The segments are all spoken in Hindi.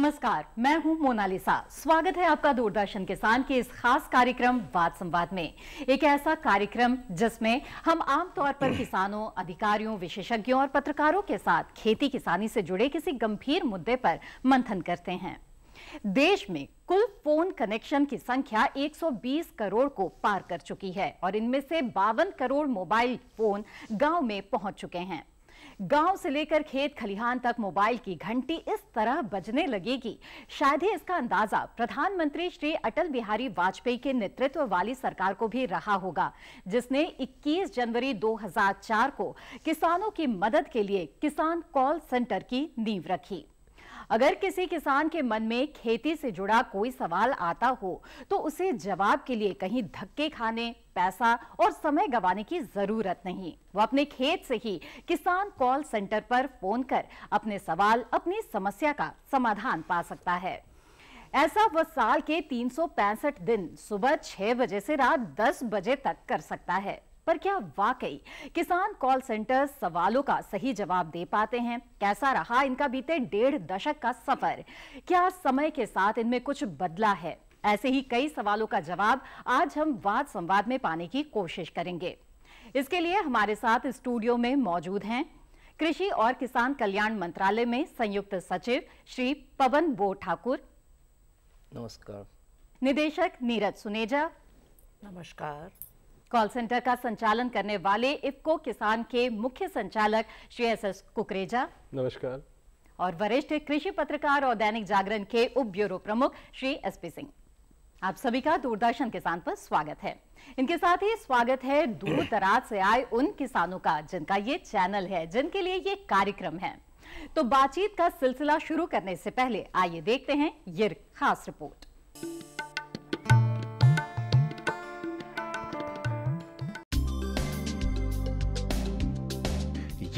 नमस्कार मैं हूं मोनालिसा स्वागत है आपका दूरदर्शन किसान के इस खास कार्यक्रम वाद संवाद में एक ऐसा कार्यक्रम जिसमें हम आमतौर पर किसानों अधिकारियों विशेषज्ञों और पत्रकारों के साथ खेती किसानी से जुड़े किसी गंभीर मुद्दे पर मंथन करते हैं देश में कुल फोन कनेक्शन की संख्या 120 करोड़ को पार कर चुकी है और इनमें से बावन करोड़ मोबाइल फोन गाँव में पहुंच चुके हैं गांव से लेकर खेत खलिहान तक मोबाइल की घंटी इस तरह बजने लगेगी शायद ही इसका अंदाजा प्रधानमंत्री श्री अटल बिहारी वाजपेयी के नेतृत्व वाली सरकार को भी रहा होगा जिसने 21 जनवरी 2004 को किसानों की मदद के लिए किसान कॉल सेंटर की नींव रखी अगर किसी किसान के मन में खेती से जुड़ा कोई सवाल आता हो तो उसे जवाब के लिए कहीं धक्के खाने पैसा और समय गवाने की जरूरत नहीं वो अपने खेत से ही किसान कॉल सेंटर पर फोन कर अपने सवाल अपनी समस्या का समाधान पा सकता है ऐसा वह साल के तीन दिन सुबह छह बजे से रात दस बजे तक कर सकता है पर क्या वाकई किसान कॉल सेंटर सवालों का सही जवाब दे पाते हैं कैसा रहा इनका बीते डेढ़ दशक का सफर क्या समय के साथ इनमें कुछ बदला है ऐसे ही कई सवालों का जवाब आज हम वाद संवाद में पाने की कोशिश करेंगे इसके लिए हमारे साथ स्टूडियो में मौजूद हैं कृषि और किसान कल्याण मंत्रालय में संयुक्त सचिव श्री पवन बो ठाकुर नमस्कार निदेशक नीरज सुनेजा नमस्कार कॉल सेंटर का संचालन करने वाले इफको किसान के मुख्य संचालक श्री एस एस कुकरेजा नमस्कार और वरिष्ठ कृषि पत्रकार और दैनिक जागरण के उप ब्यूरो प्रमुख श्री एस पी सिंह आप सभी का दूरदर्शन किसान पर स्वागत है इनके साथ ही स्वागत है दूर दराज से आए उन किसानों का जिनका ये चैनल है जिनके लिए ये कार्यक्रम है तो बातचीत का सिलसिला शुरू करने से पहले आइए देखते हैं ये खास रिपोर्ट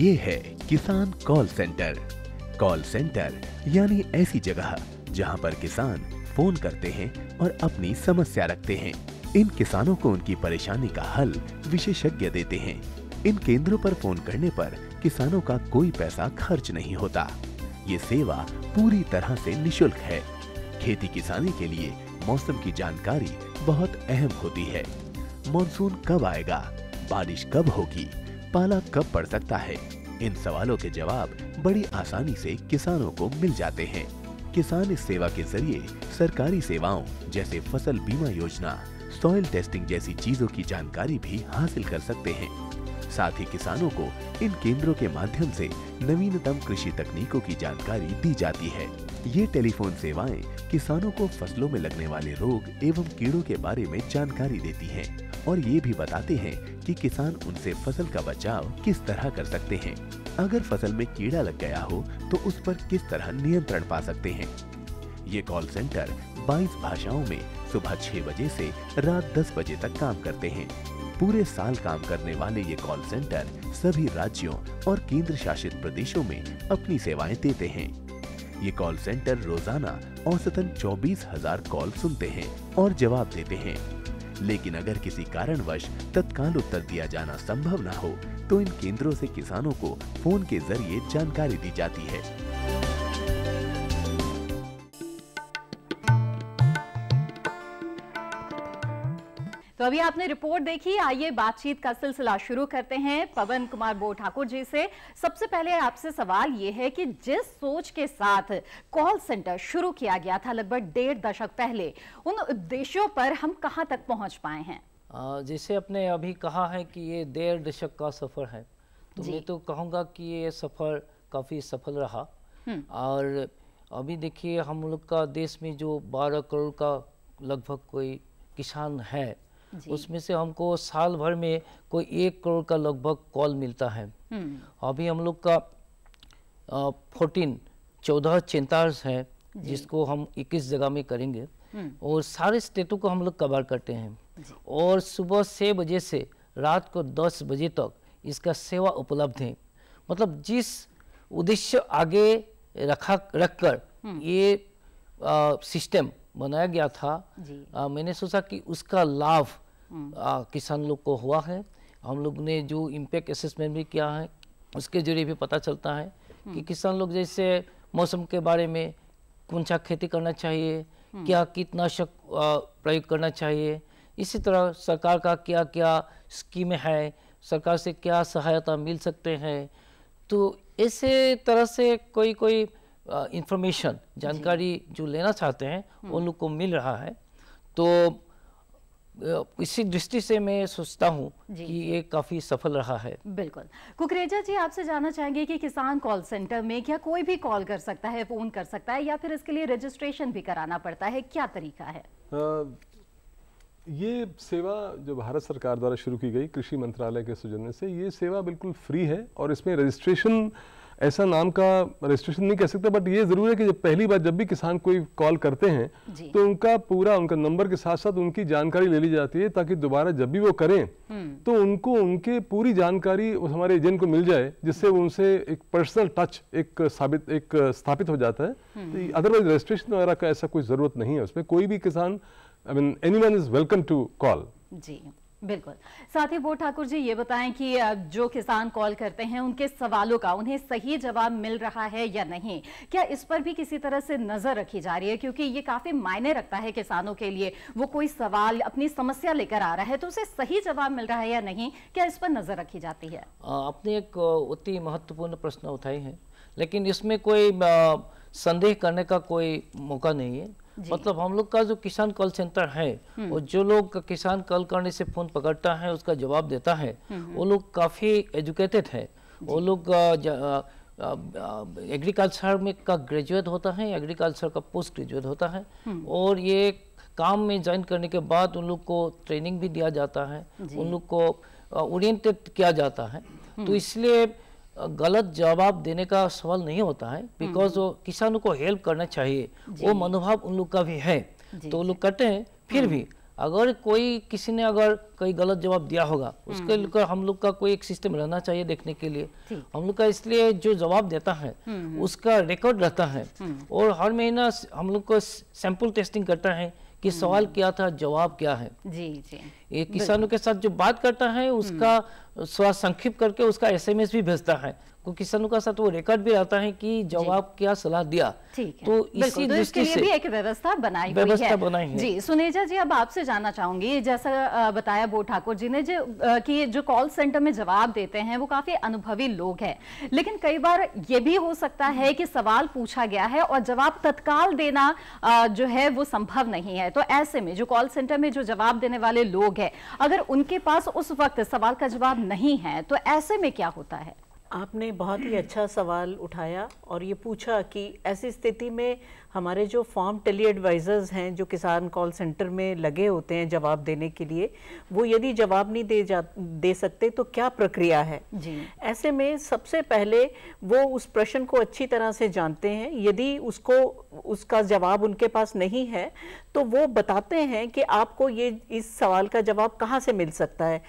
ये है किसान कॉल सेंटर कॉल सेंटर यानी ऐसी जगह जहां पर किसान फोन करते हैं और अपनी समस्या रखते हैं इन किसानों को उनकी परेशानी का हल विशेषज्ञ देते हैं इन केंद्रों पर फोन करने पर किसानों का कोई पैसा खर्च नहीं होता ये सेवा पूरी तरह से निशुल्क है खेती किसानी के लिए मौसम की जानकारी बहुत अहम होती है मॉनसून कब आएगा बारिश कब होगी पाला कब पड़ सकता है इन सवालों के जवाब बड़ी आसानी से किसानों को मिल जाते हैं किसान इस सेवा के जरिए सरकारी सेवाओं जैसे फसल बीमा योजना सॉइल टेस्टिंग जैसी चीजों की जानकारी भी हासिल कर सकते हैं साथ ही किसानों को इन केंद्रों के माध्यम से नवीनतम कृषि तकनीकों की जानकारी दी जाती है ये टेलीफोन सेवाएं किसानों को फसलों में लगने वाले रोग एवं कीड़ों के बारे में जानकारी देती हैं। और ये भी बताते हैं कि किसान उनसे फसल का बचाव किस तरह कर सकते हैं अगर फसल में कीड़ा लग गया हो तो उस पर किस तरह नियंत्रण पा सकते हैं ये कॉल सेंटर 22 भाषाओं में सुबह 6 बजे से रात 10 बजे तक काम करते हैं पूरे साल काम करने वाले ये कॉल सेंटर सभी राज्यों और केंद्र शासित प्रदेशों में अपनी सेवाएं देते हैं ये कॉल सेंटर रोजाना औसतन चौबीस हजार कॉल सुनते हैं और जवाब देते हैं लेकिन अगर किसी कारणवश तत्काल उत्तर दिया जाना संभव न हो तो इन केंद्रों से किसानों को फोन के जरिए जानकारी दी जाती है तो अभी आपने रिपोर्ट देखी आइए बातचीत का सिलसिला शुरू करते हैं पवन कुमार बो ठाकुर जी से सबसे पहले आपसे सवाल ये है कि जिस सोच के साथ कॉल सेंटर शुरू किया गया था लगभग डेढ़ दशक पहले उन उद्देश्यों पर हम कहाँ तक पहुँच पाए हैं जिसे आपने अभी कहा है कि ये डेढ़ दशक का सफ़र है तो मैं तो कहूँगा कि ये सफ़र काफ़ी सफल रहा हम्म। और अभी देखिए हम लोग का देश में जो 12 करोड़ का लगभग कोई किसान है उसमें से हमको साल भर में कोई एक करोड़ का लगभग कॉल मिलता है हम्म। अभी हम लोग का फोर्टीन चौदह चेंतार्स हैं जिसको हम 21 जगह में करेंगे हम्म। और सारे स्टेटों को हम लोग कवर करते हैं और सुबह छः बजे से रात को दस बजे तक इसका सेवा उपलब्ध है मतलब जिस उद्देश्य आगे रखा रखकर हम्म। ये सिस्टम बनाया गया था आ, मैंने सोचा कि उसका लाभ आ, किसान लोग को हुआ है हम लोग ने जो इम्पैक्ट असेसमेंट भी किया है उसके जरिए भी पता चलता है कि हम्म। किसान लोग जैसे मौसम के बारे में कौन सा खेती करना चाहिए हम्म। क्या कीटनाशक प्रयोग करना चाहिए इसी तरह सरकार का क्या क्या स्कीम है सरकार से क्या सहायता मिल सकते हैं तो ऐसे तरह से कोई कोई इंफॉर्मेशन जानकारी जो लेना चाहते हैं हम्म। उन लोग को मिल रहा है तो इसी दृष्टि से मैं सोचता हूँ कि ये काफ़ी सफल रहा है बिल्कुल कुकरेजा जी आपसे जानना चाहेंगे कि किसान कॉल सेंटर में क्या कोई भी कॉल कर सकता है फ़ोन कर सकता है या फिर इसके लिए रजिस्ट्रेशन भी कराना पड़ता है क्या तरीका है आ, ये सेवा जो भारत सरकार द्वारा शुरू की गई कृषि मंत्रालय के सुजन से ये सेवा बिल्कुल फ्री है और इसमें रजिस्ट्रेशन ऐसा नाम का रजिस्ट्रेशन नहीं कह सकते बट ये ज़रूर है कि जब पहली बार जब भी किसान कोई कॉल करते हैं तो उनका पूरा उनका नंबर के साथ साथ उनकी जानकारी ले ली जाती है ताकि दोबारा जब भी वो करें हम्म। तो उनको उनके पूरी जानकारी उस हमारे एजेंट को मिल जाए जिससे उनसे एक पर्सनल टच एक साबित एक स्थापित हो जाता है अदरवाइज हम्म। रजिस्ट्रेशन तो वगैरह का ऐसा कोई ज़रूरत नहीं है उसमें कोई भी किसान I mean any is welcome to call जी बिल्कुल साथ ही वो ठाकुर जी ये बताएं कि जो किसान कॉल करते हैं उनके सवालों का उन्हें सही जवाब मिल रहा है या नहीं क्या इस पर भी किसी तरह से नजर रखी जा रही है क्योंकि ये काफी मायने रखता है किसानों के लिए वो कोई सवाल अपनी समस्या लेकर आ रहा है तो उसे सही जवाब मिल रहा है या नहीं क्या इस पर नजर रखी जाती है आपने एक अति महत्वपूर्ण प्रश्न उठाई है लेकिन इसमें कोई संदेह करने का कोई मौका नहीं है मतलब हम लोग का जो किसान कॉल सेंटर है और हम्म। जो लोग किसान कॉल करने से फोन पकड़ता है उसका जवाब देता है हम्म, हम्म। वो लोग काफ़ी एजुकेटेड है वो लोग एग्रीकल्चर में का ग्रेजुएट होता है एग्रीकल्चर का पोस्ट ग्रेजुएट होता है और ये काम में ज्वाइन करने के बाद उन लोग को ट्रेनिंग भी दिया जाता है उन लोग को ओरिएंटेड किया जाता है तो इसलिए गलत जवाब देने का सवाल नहीं होता है बिकॉज हम्म। वो किसानों को हेल्प करना चाहिए वो मनोभाव उन लोग का भी है तो वो लोग करते हैं फिर हम्म। भी अगर कोई किसी ने अगर कोई गलत जवाब दिया होगा उसके हम्म। लिए हम लोग का कोई एक सिस्टम रहना चाहिए देखने के लिए हम लोग का इसलिए जो जवाब देता है उसका रिकॉर्ड रहता है और हर महीना हम लोग को सैंपल टेस्टिंग करता है कि सवाल क्या था जवाब क्या है जी जी ये किसानों के साथ जो बात करता है उसका स्वास्थ्य संक्षिप्त करके उसका एसएमएस भी भेजता है को किसानों का साथ वो रिकॉर्ड भी रहता है कि जवाब क्या सलाह दिया तो इसी तो इसके लिए भी एक व्यवस्था बनाई व्यवस्था बनाई है जी सुनेजा जी अब आपसे जानना चाहूंगी जैसा बताया बो ठाकुर जी ने जो कि जो कॉल सेंटर में जवाब देते हैं वो काफी अनुभवी लोग हैं लेकिन कई बार ये भी हो सकता है कि सवाल पूछा गया है और जवाब तत्काल देना जो है वो संभव नहीं है तो ऐसे में जो कॉल सेंटर में जो जवाब देने वाले लोग है अगर उनके पास उस वक्त सवाल का जवाब नहीं है तो ऐसे में क्या होता है आपने बहुत ही अच्छा सवाल उठाया और ये पूछा कि ऐसी स्थिति में हमारे जो फार्म टेली एडवाइज़र्स हैं जो किसान कॉल सेंटर में लगे होते हैं जवाब देने के लिए वो यदि जवाब नहीं दे जा दे सकते तो क्या प्रक्रिया है जी ऐसे में सबसे पहले वो उस प्रश्न को अच्छी तरह से जानते हैं यदि उसको उसका जवाब उनके पास नहीं है तो वो बताते हैं कि आपको ये इस सवाल का जवाब कहाँ से मिल सकता है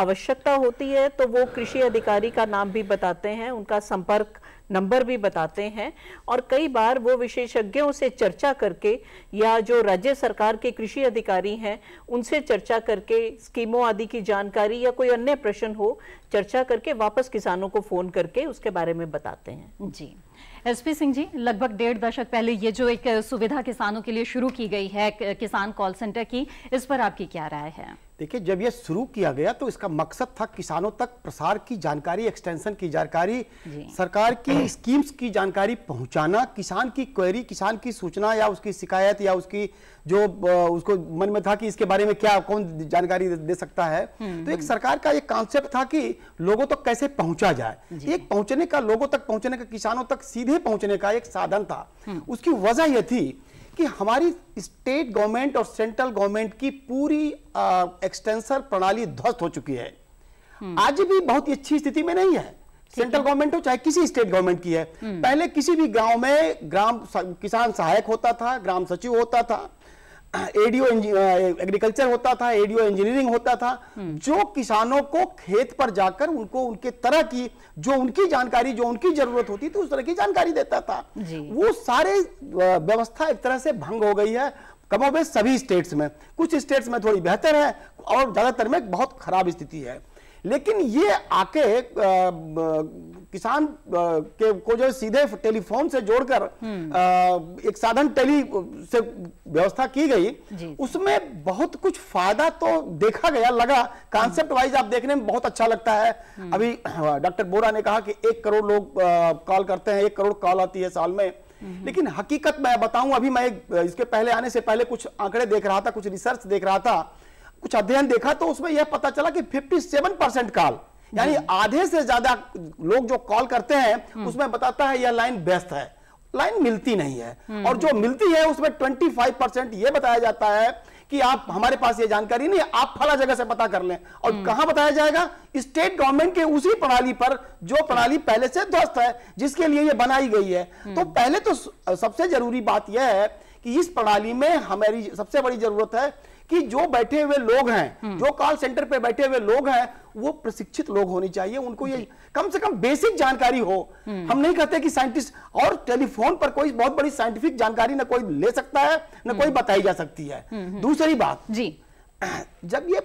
आवश्यकता होती है तो वो कृषि अधिकारी का नाम भी बताते हैं उनका संपर्क नंबर भी बताते हैं और कई बार वो विशेषज्ञों से चर्चा करके या जो राज्य सरकार के कृषि अधिकारी हैं उनसे चर्चा करके स्कीमों आदि की जानकारी या कोई अन्य प्रश्न हो चर्चा करके वापस किसानों को फ़ोन करके उसके बारे में बताते हैं जी एसपी सिंह जी लगभग डेढ़ दशक पहले ये जो एक सुविधा किसानों के लिए शुरू की गई है किसान कॉल सेंटर की इस पर आपकी क्या राय है देखिए जब यह शुरू किया गया तो इसका मकसद था किसानों तक प्रसार की जानकारी एक्सटेंशन की जानकारी सरकार की स्कीम्स की जानकारी पहुंचाना किसान की क्वेरी किसान की सूचना या उसकी शिकायत या उसकी जो उसको मन में था कि इसके बारे में क्या कौन जानकारी दे सकता है हम्म, तो एक हम्म। सरकार का एक कॉन्सेप्ट था कि लोगों तक तो कैसे पहुंचा जाए एक पहुंचने का लोगों तक पहुंचने का किसानों तक सीधे पहुंचने का एक साधन था हम्म। उसकी वजह यह थी कि हमारी स्टेट गवर्नमेंट और सेंट्रल गवर्नमेंट की पूरी एक्सटेंसर प्रणाली ध्वस्त हो चुकी है हम्म। आज भी बहुत ही अच्छी स्थिति में नहीं है सेंट्रल गवर्नमेंट हो चाहे किसी स्टेट गवर्नमेंट की है हम्म। पहले किसी भी गांव में ग्राम किसान सहायक होता था ग्राम सचिव होता था एडीओ एग्रीकल्चर होता था एडीओ इंजीनियरिंग होता था हम्म। जो किसानों को खेत पर जाकर उनको उनके तरह की जो उनकी जानकारी जो उनकी जरूरत होती थी उस तरह की जानकारी देता था वो सारे व्यवस्था एक तरह से भंग हो गई है कमोबे सभी स्टेट्स में कुछ स्टेट्स में थोड़ी बेहतर है और ज्यादातर में बहुत खराब स्थिति है लेकिन ये आके किसान के को जो सीधे टेलीफोन से जोड़कर हम्म। एक साधन टेली से व्यवस्था की गई उसमें बहुत कुछ फायदा तो देखा गया लगा कॉन्सेप्ट वाइज आप देखने में बहुत अच्छा लगता है हम्म। अभी हाँ, डॉक्टर बोरा ने कहा कि एक करोड़ लोग कॉल करते हैं एक करोड़ कॉल आती है साल में हम्म। लेकिन हकीकत मैं बताऊं अभी मैं इसके पहले आने से पहले कुछ आंकड़े देख रहा था कुछ रिसर्च देख रहा था कुछ अध्ययन देखा तो उसमें यह पता चला कि 57 परसेंट काल यानी हम्म। आधे से ज्यादा लोग जो कॉल करते हैं हम्म। उसमें बताता है यह लाइन व्यस्त है लाइन मिलती नहीं है हम्म। और जो मिलती है उसमें फाइव परसेंट यह बताया जाता है कि आप हमारे पास ये जानकारी नहीं आप फला जगह से पता कर लें और कहां बताया जाएगा स्टेट गवर्नमेंट के उसी प्रणाली पर जो प्रणाली पहले से ध्वस्त है जिसके लिए ये बनाई गई है तो पहले तो सबसे जरूरी बात यह है कि इस प्रणाली में हमारी सबसे बड़ी जरूरत है कि जो बैठे हुए लोग हैं हम्म। जो कॉल सेंटर पे बैठे हुए लोग हैं वो प्रशिक्षित लोग होने चाहिए उनको ये कम से कम बेसिक जानकारी हो हम्म। हम नहीं कहते कि साइंटिस्ट और टेलीफोन पर कोई बहुत बड़ी साइंटिफिक जानकारी ना कोई ले सकता है ना कोई हम्म। बताई जा सकती है दूसरी बात जी जब ये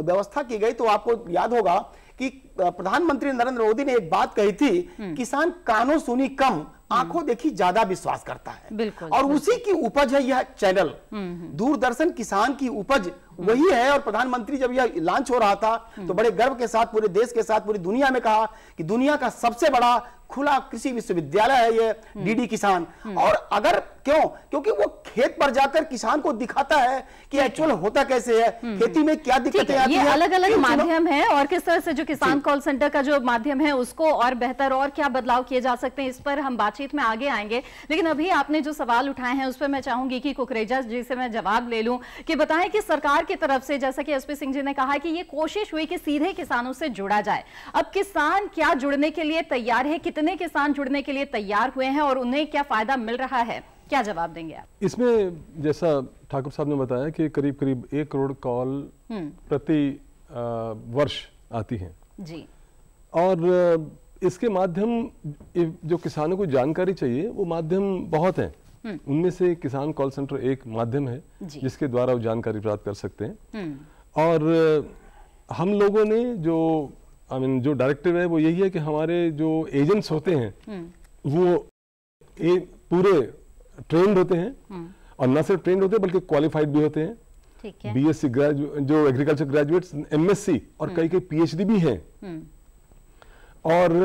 व्यवस्था की गई तो आपको याद होगा कि प्रधानमंत्री नरेंद्र मोदी ने एक बात कही थी किसान कानों सुनी कम आंखों देखी ज्यादा विश्वास करता है बिल्कुल और उसी की उपज है यह चैनल हम्म, हम्म। दूरदर्शन किसान की उपज हम्म। वही है और प्रधानमंत्री जब यह लॉन्च हो रहा था हम्म। तो बड़े गर्व के साथ पूरे देश के साथ पूरी दुनिया में कहा कि दुनिया का सबसे बड़ा खुला कृषि विश्वविद्यालय है ये हम्म। डीडी किसान और अगर क्यों क्योंकि वो खेत पर जाकर किसान को दिखाता है कि एक्चुअल होता कैसे है खेती में क्या दिक्कतें आती है अलग अलग माध्यम है और किस तरह से जो किसान कॉल सेंटर का जो माध्यम है उसको और बेहतर और क्या बदलाव किए जा सकते हैं इस पर हम बातचीत में आगे आएंगे लेकिन अभी आपने जो सवाल उठाए हैं उस पर मैं चाहूंगी कि कुकरेजा जी से मैं जवाब ले लूं कि बताएं कि सरकार सरकार की तरफ से जैसा कि एसपी सिंह जी ने कहा कि ये कोशिश हुई कि सीधे किसानों से जुड़ा जाए अब किसान क्या जुड़ने के लिए तैयार है कितने किसान जुड़ने के लिए तैयार हुए हैं और उन्हें क्या फायदा मिल रहा है क्या जवाब देंगे आप इसमें जैसा ठाकुर साहब ने बताया कि करीब करीब एक करोड़ कॉल हम्म। प्रति वर्ष आती है जी और इसके माध्यम जो किसानों को जानकारी चाहिए वो माध्यम बहुत है हम्म। उनमें से किसान कॉल सेंटर एक माध्यम है जिसके द्वारा वो जानकारी प्राप्त कर सकते हैं हम्म। और हम लोगों ने जो आई I मीन mean, जो डायरेक्टिव है वो यही है कि हमारे जो एजेंट्स होते हैं हम्म। वो ए, पूरे ट्रेंड होते हैं और न सिर्फ ट्रेंड होते हैं बल्कि क्वालिफाइड भी होते हैं बी एस सी जो एग्रीकल्चर ग्रेजुएट्स एमएससी और कई कई पीएचडी भी हैं और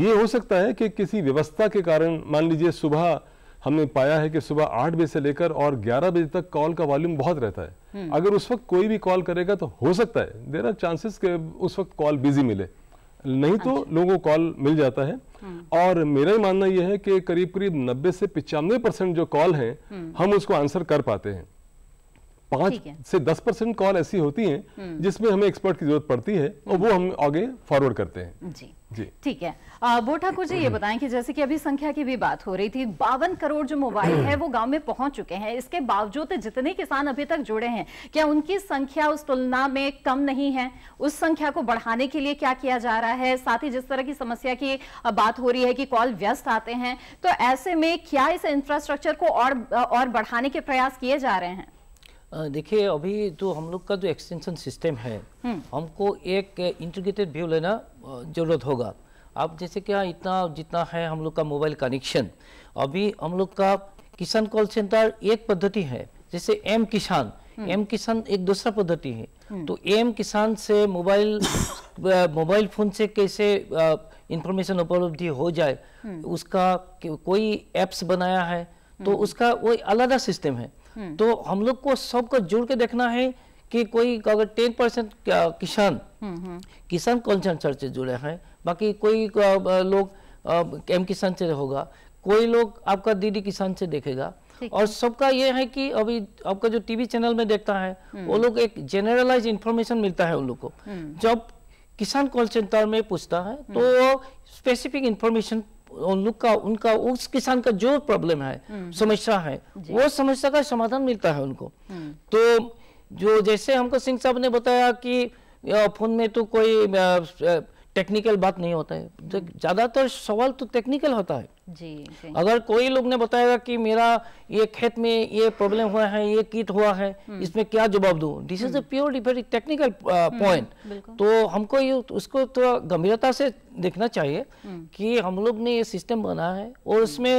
ये हो सकता है कि किसी व्यवस्था के कारण मान लीजिए सुबह हमने पाया है कि सुबह आठ बजे से लेकर और ग्यारह बजे तक कॉल का वॉल्यूम बहुत रहता है हम्म। अगर उस वक्त कोई भी कॉल करेगा तो हो सकता है देर आर चांसेस के उस वक्त कॉल बिजी मिले नहीं तो अच्छा। लोगों को कॉल मिल जाता है हम्म। और मेरा मानना यह है कि करीब करीब 90 से पिचानवे परसेंट जो कॉल हैं हम्म। हम उसको आंसर कर पाते हैं है। से दस परसेंट कॉल ऐसी होती हैं जिसमें हमें एक्सपर्ट की जरूरत पड़ती है और वो हम आगे फॉरवर्ड करते हैं जी ठीक है वो ठाकुर जी ये हम्म। बताएं कि जैसे कि अभी संख्या की भी बात हो रही थी बावन करोड़ जो मोबाइल है वो गांव में पहुंच चुके हैं इसके बावजूद जितने किसान अभी तक जुड़े हैं क्या उनकी संख्या उस तुलना में कम नहीं है उस संख्या को बढ़ाने के लिए क्या किया जा रहा है साथ ही जिस तरह की समस्या की बात हो रही है कि कॉल व्यस्त आते हैं तो ऐसे में क्या इस इंफ्रास्ट्रक्चर को और और बढ़ाने के प्रयास किए जा रहे हैं देखिए अभी तो हम लोग का जो एक्सटेंशन सिस्टम है हम्म। हमको एक इंटीग्रेटेड व्यू लेना जरूरत होगा अब जैसे क्या इतना जितना है हम लोग का मोबाइल कनेक्शन अभी हम लोग का किसान कॉल सेंटर एक पद्धति है जैसे एम किसान एम हम्म। किसान एक दूसरा पद्धति है हम्म। तो एम किसान से मोबाइल मोबाइल फोन से कैसे इंफॉर्मेशन उपलब्धि हो जाए उसका कोई एप्स बनाया है तो उसका वो अलग सिस्टम है हम्म। तो हम लोग को सबको जुड़ के देखना है कि कोई अगर टेन परसेंट किसान हम्म, हम्म। किसान कंसर्न से जुड़े हैं बाकी कोई लोग एम किसान से होगा कोई लोग आपका दीदी किसान से देखेगा और सबका ये है कि अभी आपका जो टीवी चैनल में देखता है वो लोग एक जनरलाइज इंफॉर्मेशन मिलता है उन लोग को जब किसान कॉल सेंटर में पूछता है तो स्पेसिफिक इंफॉर्मेशन उनका उनका उस किसान का जो प्रॉब्लम है हम्म। समस्या है वो समस्या का समाधान मिलता है उनको हम्म। तो जो जैसे हमको सिंह साहब ने बताया कि फोन में तो कोई टेक्निकल बात नहीं होता है ज़्यादातर हम्म। सवाल तो टेक्निकल होता है जी, जी अगर कोई लोग ने बताया कि मेरा ये खेत में ये प्रॉब्लम हुआ है ये कीट हुआ है हम्म। इसमें क्या जवाब दू this is a pure very technical point तो हमको ये उसको थोड़ा तो गंभीरता से देखना चाहिए हम्म। कि हम लोग ने ये सिस्टम बनाया है और उसमें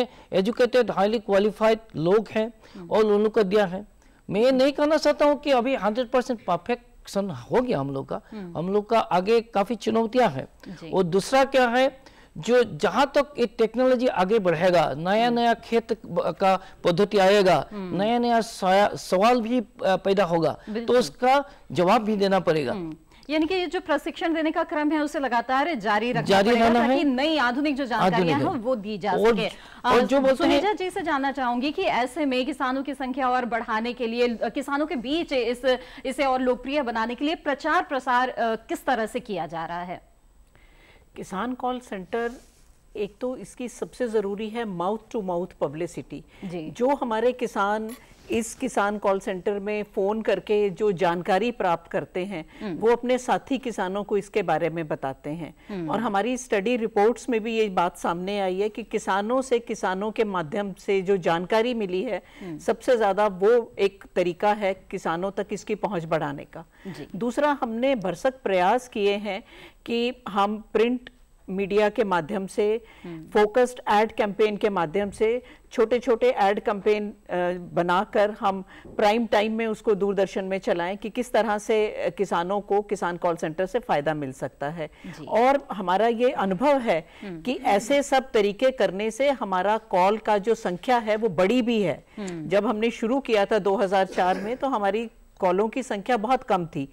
एजुकेटेड हाईली क्वालिफाइड लोग हैं और उन को दिया है मैं ये नहीं कहना चाहता हूँ कि अभी हंड्रेड परसेंट परफेक्ट नुकसान हो गया हम लोग का हम्म। हम लोग का आगे काफ़ी चुनौतियां हैं और दूसरा क्या है जो जहाँ तक ये टेक्नोलॉजी आगे बढ़ेगा नया नया हम्म। खेत का पद्धति आएगा हम्म। नया नया सवाल भी पैदा होगा तो उसका जवाब भी देना पड़ेगा यानी कि ये जो प्रशिक्षण देने का क्रम है उसे लगातार जारी रखना पड़ेगा ताकि नई आधुनिक जो जानकारियां हैं वो दी जा सके और जो बोलते हैं जी से जानना चाहूंगी कि ऐसे में किसानों की संख्या और बढ़ाने के लिए किसानों के बीच इस इसे और लोकप्रिय बनाने के लिए प्रचार प्रसार किस तरह से किया जा रहा है किसान कॉल सेंटर एक तो इसकी सबसे ज़रूरी है माउथ टू माउथ पब्लिसिटी जो हमारे किसान इस किसान कॉल सेंटर में फ़ोन करके जो जानकारी प्राप्त करते हैं हम्म। वो अपने साथी किसानों को इसके बारे में बताते हैं हम्म। और हमारी स्टडी रिपोर्ट्स में भी ये बात सामने आई है कि किसानों से किसानों के माध्यम से जो जानकारी मिली है हम्म। सबसे ज़्यादा वो एक तरीका है किसानों तक इसकी पहुंच बढ़ाने का दूसरा हमने भरसक प्रयास किए हैं कि हम प्रिंट मीडिया के माध्यम से हम्म। फोकस्ड एड कैंपेन के माध्यम से छोटे छोटे एड कैंपेन बनाकर हम प्राइम टाइम में उसको दूरदर्शन में चलाएं कि किस तरह से किसानों को किसान कॉल सेंटर से फ़ायदा मिल सकता है और हमारा ये अनुभव है हम्म। कि ऐसे सब तरीके करने से हमारा कॉल का जो संख्या है वो बड़ी भी है हम्म। जब हमने शुरू किया था 2004 में तो हमारी कॉलों की संख्या बहुत कम थी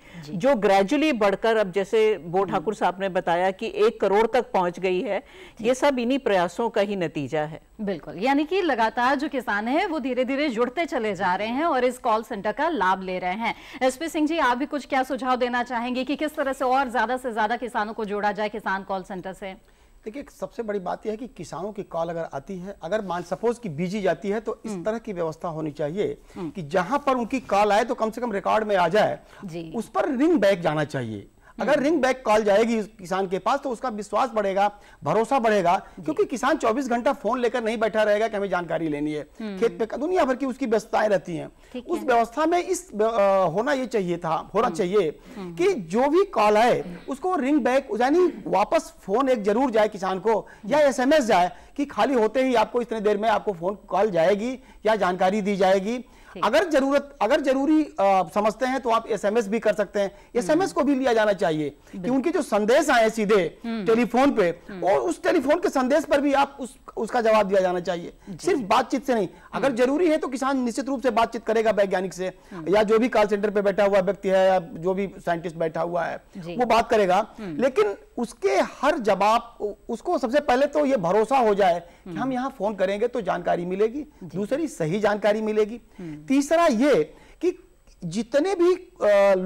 जो ग्रेजुअली बढ़कर अब जैसे बो ठाकुर साहब ने बताया कि एक करोड़ तक पहुंच गई है ये सब इन्हीं प्रयासों का ही नतीजा है बिल्कुल यानी कि लगातार जो किसान हैं वो धीरे धीरे जुड़ते चले जा रहे हैं और इस कॉल सेंटर का लाभ ले रहे हैं एसपी सिंह जी आप भी कुछ क्या सुझाव देना चाहेंगे कि किस तरह से और ज्यादा से ज्यादा किसानों को जोड़ा जाए किसान कॉल सेंटर से देखिए सबसे बड़ी बात यह है कि किसानों की कॉल अगर आती है अगर मान सपोज कि बीजी जाती है तो इस हम्म। तरह की व्यवस्था होनी चाहिए हम्म। कि जहां पर उनकी कॉल आए तो कम से कम रिकॉर्ड में आ जाए उस पर रिंग बैक जाना चाहिए अगर रिंग बैक कॉल जाएगी किसान के पास तो उसका विश्वास बढ़ेगा भरोसा बढ़ेगा क्योंकि किसान 24 घंटा फोन लेकर नहीं बैठा रहेगा कि हमें जानकारी लेनी है हम्म। खेत पे दुनिया भर की उसकी व्यवस्थाएं रहती हैं उस व्यवस्था में इस होना ये चाहिए था होना हम्म। चाहिए हम्म। कि जो भी कॉल आए उसको रिंग बैक यानी वापस फोन एक जरूर जाए किसान को या एस जाए कि खाली होते ही आपको इतने देर में आपको फोन कॉल जाएगी या जानकारी दी जाएगी अगर जरूरत अगर जरूरी आ, समझते हैं तो आप एसएमएस भी कर सकते हैं एसएमएस हम्म। को भी लिया जाना चाहिए कि उनके जो संदेश आए सीधे हम्म। टेलीफोन पे हम्म। और उस टेलीफोन के संदेश पर भी आप उस, उसका जवाब दिया जाना चाहिए सिर्फ बातचीत से नहीं अगर जरूरी है तो किसान निश्चित रूप से बातचीत करेगा वैज्ञानिक से या जो भी कॉल सेंटर पर बैठा हुआ व्यक्ति है या जो भी साइंटिस्ट बैठा हुआ है वो बात करेगा लेकिन उसके हर जवाब उसको सबसे पहले तो ये भरोसा हो जाए कि हम्म। हम यहाँ फोन करेंगे तो जानकारी मिलेगी दूसरी सही जानकारी मिलेगी हम्म। तीसरा ये कि जितने भी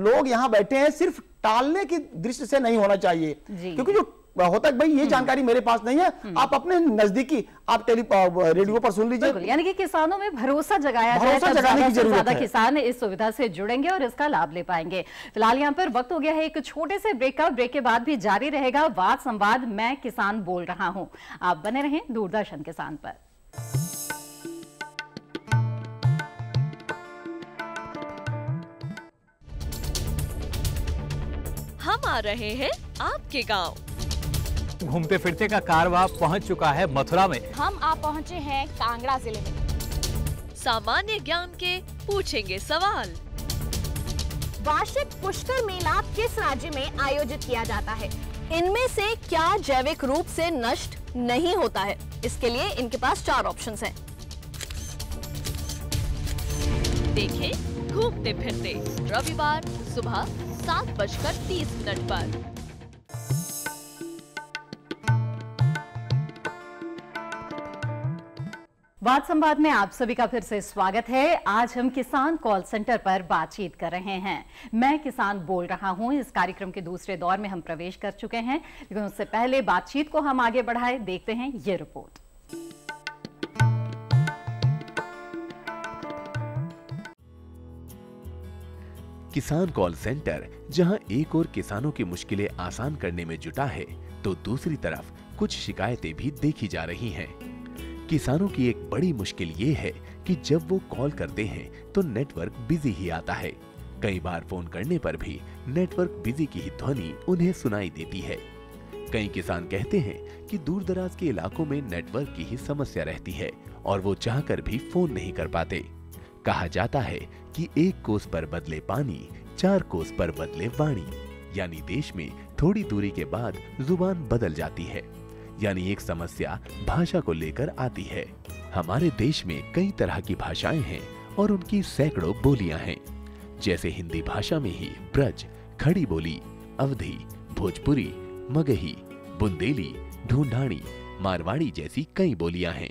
लोग यहाँ बैठे हैं सिर्फ टालने की दृष्टि से नहीं होना चाहिए क्योंकि जो होता है भाई ये हम्म। जानकारी मेरे पास नहीं है हम्म। आप अपने नजदीकी आप टेली रेडियो पर सुन लीजिए यानी कि किसानों में भरोसा जगाया भरोसा जाए जगाने की जरूरत ज्यादा किसान इस सुविधा से जुड़ेंगे और इसका लाभ ले पाएंगे फिलहाल यहाँ पर वक्त हो गया है एक छोटे से ब्रेक का ब्रेक के बाद भी जारी रहेगा वाद संवाद मैं किसान बोल रहा हूँ आप बने रहे दूरदर्शन किसान पर हम आ रहे हैं आपके गांव घूमते फिरते का कारवा पहुंच चुका है मथुरा में हम आप पहुंचे हैं कांगड़ा जिले में सामान्य ज्ञान के पूछेंगे सवाल वार्षिक पुष्कर मेला किस राज्य में आयोजित किया जाता है इनमें से क्या जैविक रूप से नष्ट नहीं होता है इसके लिए इनके पास चार ऑप्शंस हैं। देखें घूमते फिरते रविवार सुबह सात बजकर तीस मिनट आरोप वाद संवाद में आप सभी का फिर से स्वागत है आज हम किसान कॉल सेंटर पर बातचीत कर रहे हैं मैं किसान बोल रहा हूं इस कार्यक्रम के दूसरे दौर में हम प्रवेश कर चुके हैं लेकिन उससे पहले बातचीत को हम आगे बढ़ाए देखते हैं ये रिपोर्ट किसान कॉल सेंटर जहां एक और किसानों की मुश्किलें आसान करने में जुटा है तो दूसरी तरफ कुछ शिकायतें भी देखी जा रही हैं। किसानों की एक बड़ी मुश्किल ये है कि जब वो कॉल करते हैं तो नेटवर्क बिजी ही आता है कई बार फोन करने पर भी नेटवर्क बिजी की ही ध्वनि उन्हें सुनाई देती है कई किसान कहते हैं कि दूर दराज के इलाकों में नेटवर्क की ही समस्या रहती है और वो चाहकर भी फोन नहीं कर पाते कहा जाता है कि एक कोस पर बदले पानी चार कोस पर बदले वाणी यानी देश में थोड़ी दूरी के बाद जुबान बदल जाती है यानी एक समस्या भाषा को लेकर आती है हमारे देश में कई तरह की भाषाएं हैं और उनकी सैकड़ों बोलियां हैं जैसे हिंदी भाषा में ही ब्रज खड़ी बोली अवधि भोजपुरी मगही बुंदेली ढूंढाणी मारवाड़ी जैसी कई बोलियां हैं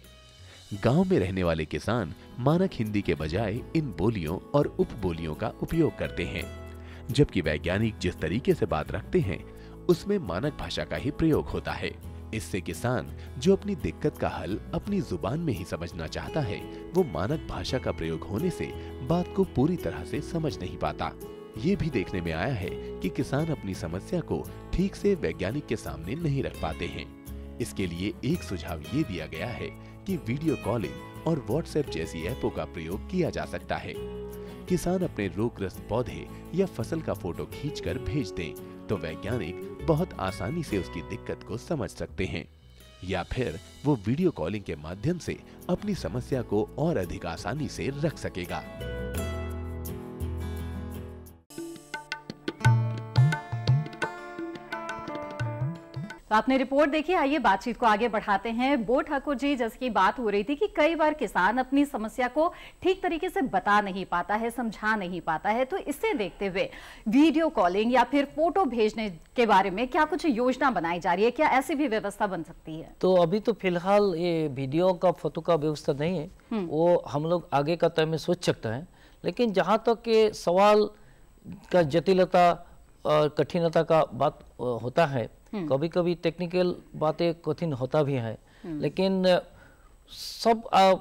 गांव में रहने वाले किसान मानक हिंदी के बजाय इन बोलियों और उप बोलियों का उपयोग करते हैं जबकि वैज्ञानिक जिस तरीके से बात रखते हैं उसमें मानक भाषा का ही प्रयोग होता है इससे किसान जो अपनी दिक्कत का हल अपनी जुबान में ही समझना चाहता है वो मानक भाषा का प्रयोग होने से बात को पूरी तरह से समझ नहीं पाता ये भी देखने में आया है कि किसान अपनी समस्या को ठीक से वैज्ञानिक के सामने नहीं रख पाते हैं इसके लिए एक सुझाव ये दिया गया है कि वीडियो कॉलिंग और व्हाट्सएप जैसी ऐपों का प्रयोग किया जा सकता है किसान अपने रोगग्रस्त पौधे या फसल का फोटो खींचकर भेज दें तो वैज्ञानिक बहुत आसानी से उसकी दिक्कत को समझ सकते हैं या फिर वो वीडियो कॉलिंग के माध्यम से अपनी समस्या को और अधिक आसानी से रख सकेगा तो आपने रिपोर्ट देखी आइए बातचीत को आगे बढ़ाते हैं बो ठाकुर जी जैसे बात हो रही थी कि कई बार किसान अपनी समस्या को ठीक तरीके से बता नहीं पाता है समझा नहीं पाता है तो इसे देखते हुए वीडियो कॉलिंग या फिर फोटो भेजने के बारे में क्या कुछ योजना बनाई जा रही है क्या ऐसी भी व्यवस्था बन सकती है तो अभी तो फिलहाल ये वीडियो का फोटो का व्यवस्था नहीं है हम्म। वो हम लोग आगे का तय में सोच सकते हैं लेकिन जहाँ तक तो के सवाल का जटिलता और कठिनता का बात होता है कभी कभी टेक्निकल बातें कठिन होता भी है हम्म। लेकिन सब आ,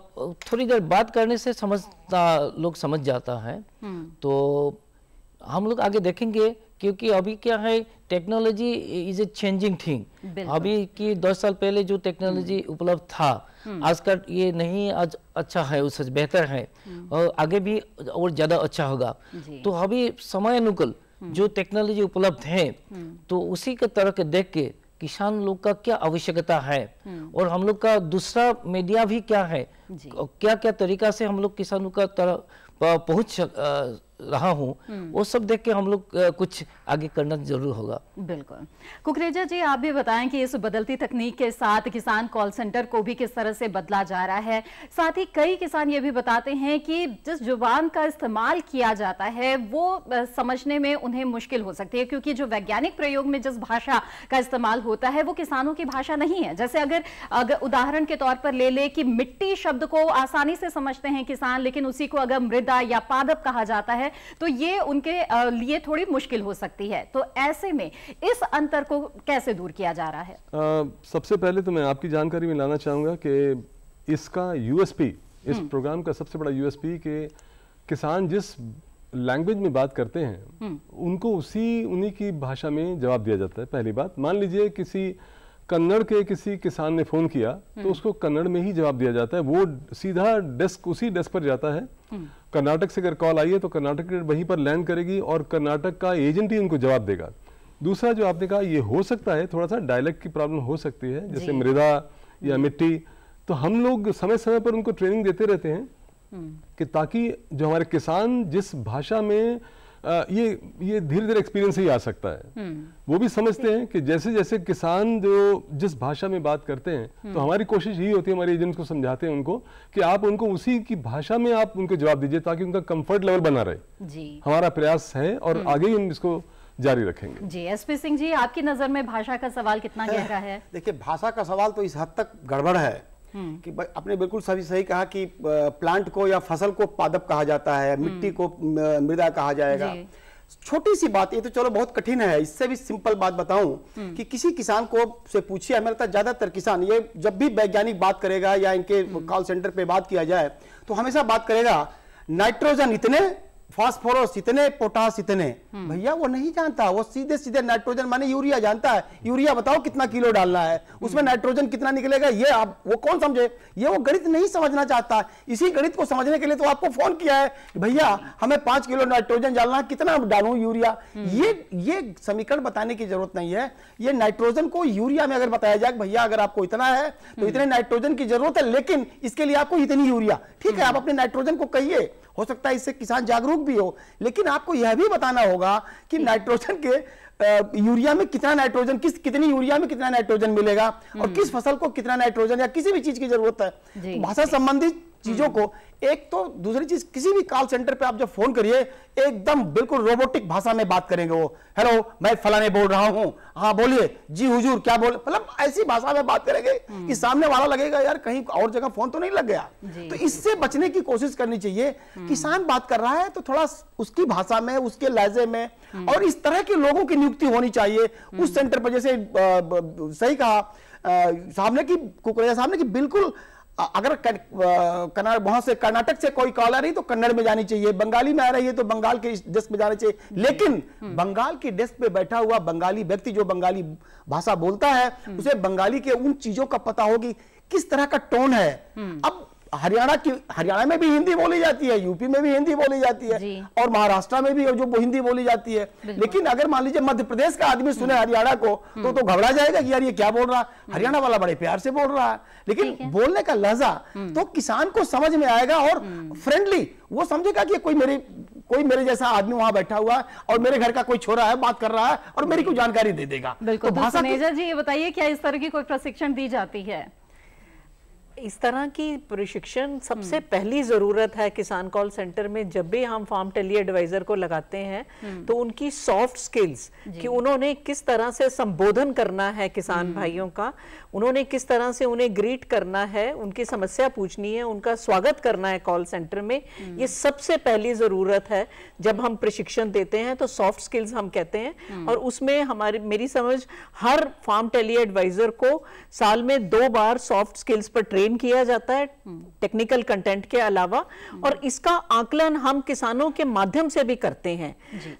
थोड़ी देर बात करने से समझता लोग समझ जाता है हम्म। तो हम लोग आगे देखेंगे क्योंकि अभी क्या है technology is a changing thing अभी की दस साल पहले जो टेक्नोलॉजी हम्म। उपलब्ध था आज ये नहीं आज अच्छा है उससे बेहतर है और आगे भी और ज़्यादा अच्छा होगा तो अभी समय अनुकूल जो टेक्नोलॉजी उपलब्ध है तो उसी के तरह के देख के किसान लोग का क्या आवश्यकता है और हम लोग का दूसरा मीडिया भी क्या है क्या क्या तरीका से हम लोग किसानों का तरह पहुंच रहा हूँ हम्म। वो सब देख के हम लोग कुछ आगे करना जरूर होगा बिल्कुल कुकरेजा जी आप भी बताएं कि इस बदलती तकनीक के साथ किसान कॉल सेंटर को भी किस तरह से बदला जा रहा है साथ ही कई किसान ये भी बताते हैं कि जिस जुबान का इस्तेमाल किया जाता है वो समझने में उन्हें मुश्किल हो सकती है क्योंकि जो वैज्ञानिक प्रयोग में जिस भाषा का इस्तेमाल होता है वो किसानों की भाषा नहीं है जैसे अगर, अगर उदाहरण के तौर पर ले ले कि मिट्टी शब्द को आसानी से समझते हैं किसान लेकिन उसी को अगर मृदा या पादप कहा जाता है तो ये उनके लिए थोड़ी मुश्किल हो सकती है तो ऐसे में इस अंतर को कैसे दूर किया जा रहा है आ, सबसे पहले तो मैं आपकी जानकारी में लाना चाहूँगा कि इसका यूएसपी इस हम्म। प्रोग्राम का सबसे बड़ा यूएसपी के किसान जिस लैंग्वेज में बात करते हैं हम्म। उनको उसी उन्हीं की भाषा में जवाब दिया जाता है पहली बात मान लीजिए किसी कन्नड़ के किसी किसान ने फ़ोन किया तो हम्म। उसको कन्नड़ में ही जवाब दिया जाता है वो सीधा डेस्क उसी डेस्क पर जाता है कर्नाटक से अगर कॉल आई है तो कर्नाटक क्रिकेट वहीं पर लैंड करेगी और कर्नाटक का एजेंट ही उनको जवाब देगा दूसरा जो आपने कहा ये हो सकता है थोड़ा सा डायलेक्ट की प्रॉब्लम हो सकती है जैसे मृदा हम्म। या मिट्टी तो हम लोग समय समय पर उनको ट्रेनिंग देते रहते हैं हम्म। कि ताकि जो हमारे किसान जिस भाषा में ये ये धीरे धीरे एक्सपीरियंस ही आ सकता है हम्म। वो भी समझते हैं कि जैसे जैसे किसान जो जिस भाषा में बात करते हैं तो हम्म। हमारी कोशिश यही होती है हमारे एजेंट्स को समझाते हैं उनको कि आप उनको उसी की भाषा में आप उनके जवाब दीजिए ताकि उनका कंफर्ट लेवल बना रहे जी। हमारा प्रयास है और हम्म। आगे ही हम इसको जारी रखेंगे जी एस सिंह जी आपकी नज़र में भाषा का सवाल कितना गहरा है देखिये भाषा का सवाल तो इस हद तक गड़बड़ है हम्म। कि आपने बिल्कुल सभी सही कहा कि प्लांट को या फसल को पादप कहा जाता है हम्म। मिट्टी को मृदा कहा जाएगा छोटी सी बात ये तो चलो बहुत कठिन है इससे भी सिंपल बात बताऊं हम्म। कि किसी किसान को से पूछिए हमें लगता है ज्यादातर किसान ये जब भी वैज्ञानिक बात करेगा या इनके कॉल सेंटर पे बात किया जाए तो हमेशा बात करेगा नाइट्रोजन इतने फास्फोरस इतने पोटास इतने हम्म। भैया वो नहीं जानता वो सीधे सीधे नाइट्रोजन माने यूरिया जानता है यूरिया बताओ कितना किलो डालना है हम्म। उसमें नाइट्रोजन कितना निकलेगा ये आप वो कौन समझे ये वो गणित नहीं समझना चाहता इसी गणित को समझने के लिए तो आपको फोन किया है भैया हमें पांच किलो नाइट्रोजन डालना है कितना डालू यूरिया हम्म। ये ये समीकरण बताने की जरूरत नहीं है ये नाइट्रोजन को यूरिया में अगर बताया जाए भैया अगर आपको इतना है तो इतने नाइट्रोजन की जरूरत है लेकिन इसके लिए आपको इतनी यूरिया ठीक है आप अपने नाइट्रोजन को कहिए हो सकता है इससे किसान जागरूक भी हो लेकिन आपको यह भी बताना होगा कि नाइट्रोजन के यूरिया में कितना नाइट्रोजन किस कितनी यूरिया में कितना नाइट्रोजन मिलेगा और हम्म। किस फसल को कितना नाइट्रोजन या किसी भी चीज की जरूरत है तो भाषा संबंधित चीजों हम्म। को एक तो दूसरी चीज किसी भी कॉल सेंटर पे आप जब फोन करिए एकदम बिल्कुल रोबोटिक भाषा में बात करेंगे वो हेलो मैं फलाने बोल रहा हूँ हाँ बोलिए जी हुजूर क्या बोल मतलब ऐसी भाषा में बात करेंगे हम्म। कि सामने वाला लगेगा यार कहीं और जगह फोन तो नहीं लग गया तो इससे बचने की कोशिश करनी चाहिए किसान बात कर रहा है तो थोड़ा उसकी भाषा में उसके लहजे में और इस तरह के लोगों की नियुक्ति होनी चाहिए उस हम्म। सेंटर पर जैसे सही कहा सामने की कुकरेजा साहब बिल्कुल अगर कन्नड़ वहां से कर्नाटक से कोई कॉल आ रही तो कन्नड़ में जानी चाहिए बंगाली में आ रही है तो बंगाल के डेस्क में जाना चाहिए लेकिन हम्म। बंगाल के डेस्क पे बैठा हुआ बंगाली व्यक्ति जो बंगाली भाषा बोलता है हम्म। उसे बंगाली के उन चीजों का पता होगी किस तरह का टोन है अब हरियाणा की हरियाणा में भी हिंदी बोली जाती है यूपी में भी हिंदी बोली जाती है और महाराष्ट्र में भी जो हिंदी बोली जाती है लेकिन अगर मान लीजिए मध्य प्रदेश का आदमी सुने हम्म। हरियाणा को तो हम्म। तो घबरा जाएगा कि यार ये क्या बोल रहा है हम्म। हरियाणा वाला बड़े प्यार से बोल रहा है लेकिन बोलने का लहजा तो किसान को समझ में आएगा और फ्रेंडली वो समझेगा कि कोई मेरी कोई मेरे जैसा आदमी वहां बैठा हुआ है और मेरे घर का कोई छोरा है बात कर रहा है और मेरी को जानकारी दे देगा बिल्कुल तो भाषा तो जी ये बताइए क्या इस तरह की कोई प्रशिक्षण दी जाती है इस तरह की प्रशिक्षण सबसे हम्म। पहली ज़रूरत है किसान कॉल सेंटर में जब भी हम फार्म टेली एडवाइज़र को लगाते हैं हम्म। तो उनकी सॉफ्ट स्किल्स कि उन्होंने किस तरह से संबोधन करना है किसान हम्म। भाइयों का उन्होंने किस तरह से उन्हें ग्रीट करना है उनकी समस्या पूछनी है उनका स्वागत करना है कॉल सेंटर में ये सबसे पहली ज़रूरत है जब हम प्रशिक्षण देते हैं तो सॉफ्ट स्किल्स हम कहते हैं और उसमें हमारी मेरी समझ हर फार्म टेली एडवाइज़र को साल में दो बार सॉफ्ट स्किल्स पर ट्रेन क्लेम किया जाता है टेक्निकल हम्म। कंटेंट के अलावा हम्म। और इसका आकलन हम किसानों के माध्यम से भी करते हैं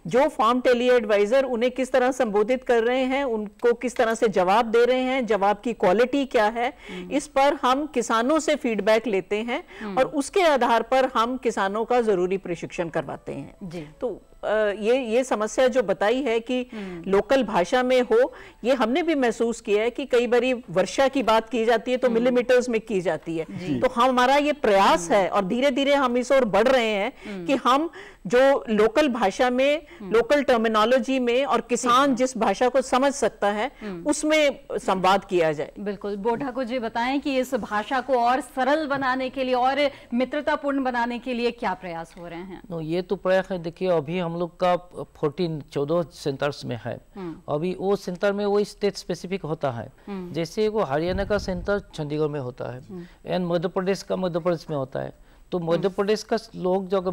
जो फार्म टेली एडवाइजर उन्हें किस तरह संबोधित कर रहे हैं उनको किस तरह से जवाब दे रहे हैं जवाब की क्वालिटी क्या है हम्म। इस पर हम किसानों से फीडबैक लेते हैं और उसके आधार पर हम किसानों का जरूरी प्रशिक्षण करवाते हैं तो ये ये समस्या जो बताई है कि हम्म। लोकल भाषा में हो ये हमने भी महसूस किया है कि कई बारी वर्षा की बात की जाती है तो मिलीमीटर्स हम्म। में की जाती है तो हमारा ये प्रयास हम्म। है और धीरे धीरे हम इस ओर बढ़ रहे हैं कि हम जो लोकल भाषा में लोकल टर्मिनोलॉजी में और किसान जिस भाषा को समझ सकता है हम्म। उसमें संवाद किया जाए बिल्कुल बोढ़ा को जी बताएं कि इस भाषा को और सरल बनाने के लिए और मित्रतापूर्ण बनाने के लिए क्या प्रयास हो रहे हैं नो ये तो प्रयास है देखिए अभी हम लोग का फोर्टीन चौदह सेंटर्स में है हम्म। अभी वो सेंटर में वो स्टेट स्पेसिफिक होता है हम्म। जैसे वो हरियाणा का सेंटर चंडीगढ़ में होता है एंड मध्य प्रदेश का मध्य प्रदेश में होता है तो हम्म। मध्य प्रदेश का लोग जो अगर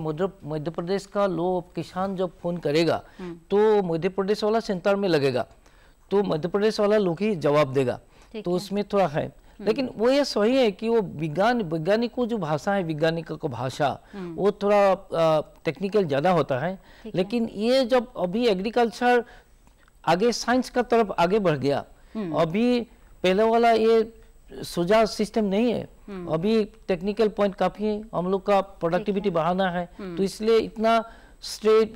मध्य प्रदेश का लोग किसान जब फोन करेगा हम्म। तो मध्य प्रदेश वाला सेंटर में लगेगा तो मध्य प्रदेश वाला लोग ही जवाब देगा तो उसमें थोड़ा है हम्म। लेकिन वो ये सही है कि वो विज्ञान वैज्ञानिक को जो भाषा है वैज्ञानिक को भाषा वो थोड़ा टेक्निकल ज़्यादा होता है लेकिन ये जब अभी एग्रीकल्चर आगे साइंस का तरफ आगे बढ़ गया अभी पहले वाला ये सुझाव सिस्टम नहीं है हम्म। अभी टेक्निकल पॉइंट काफ़ी है हम लोग का प्रोडक्टिविटी बढ़ाना है हम्म। तो इसलिए इतना स्ट्रेट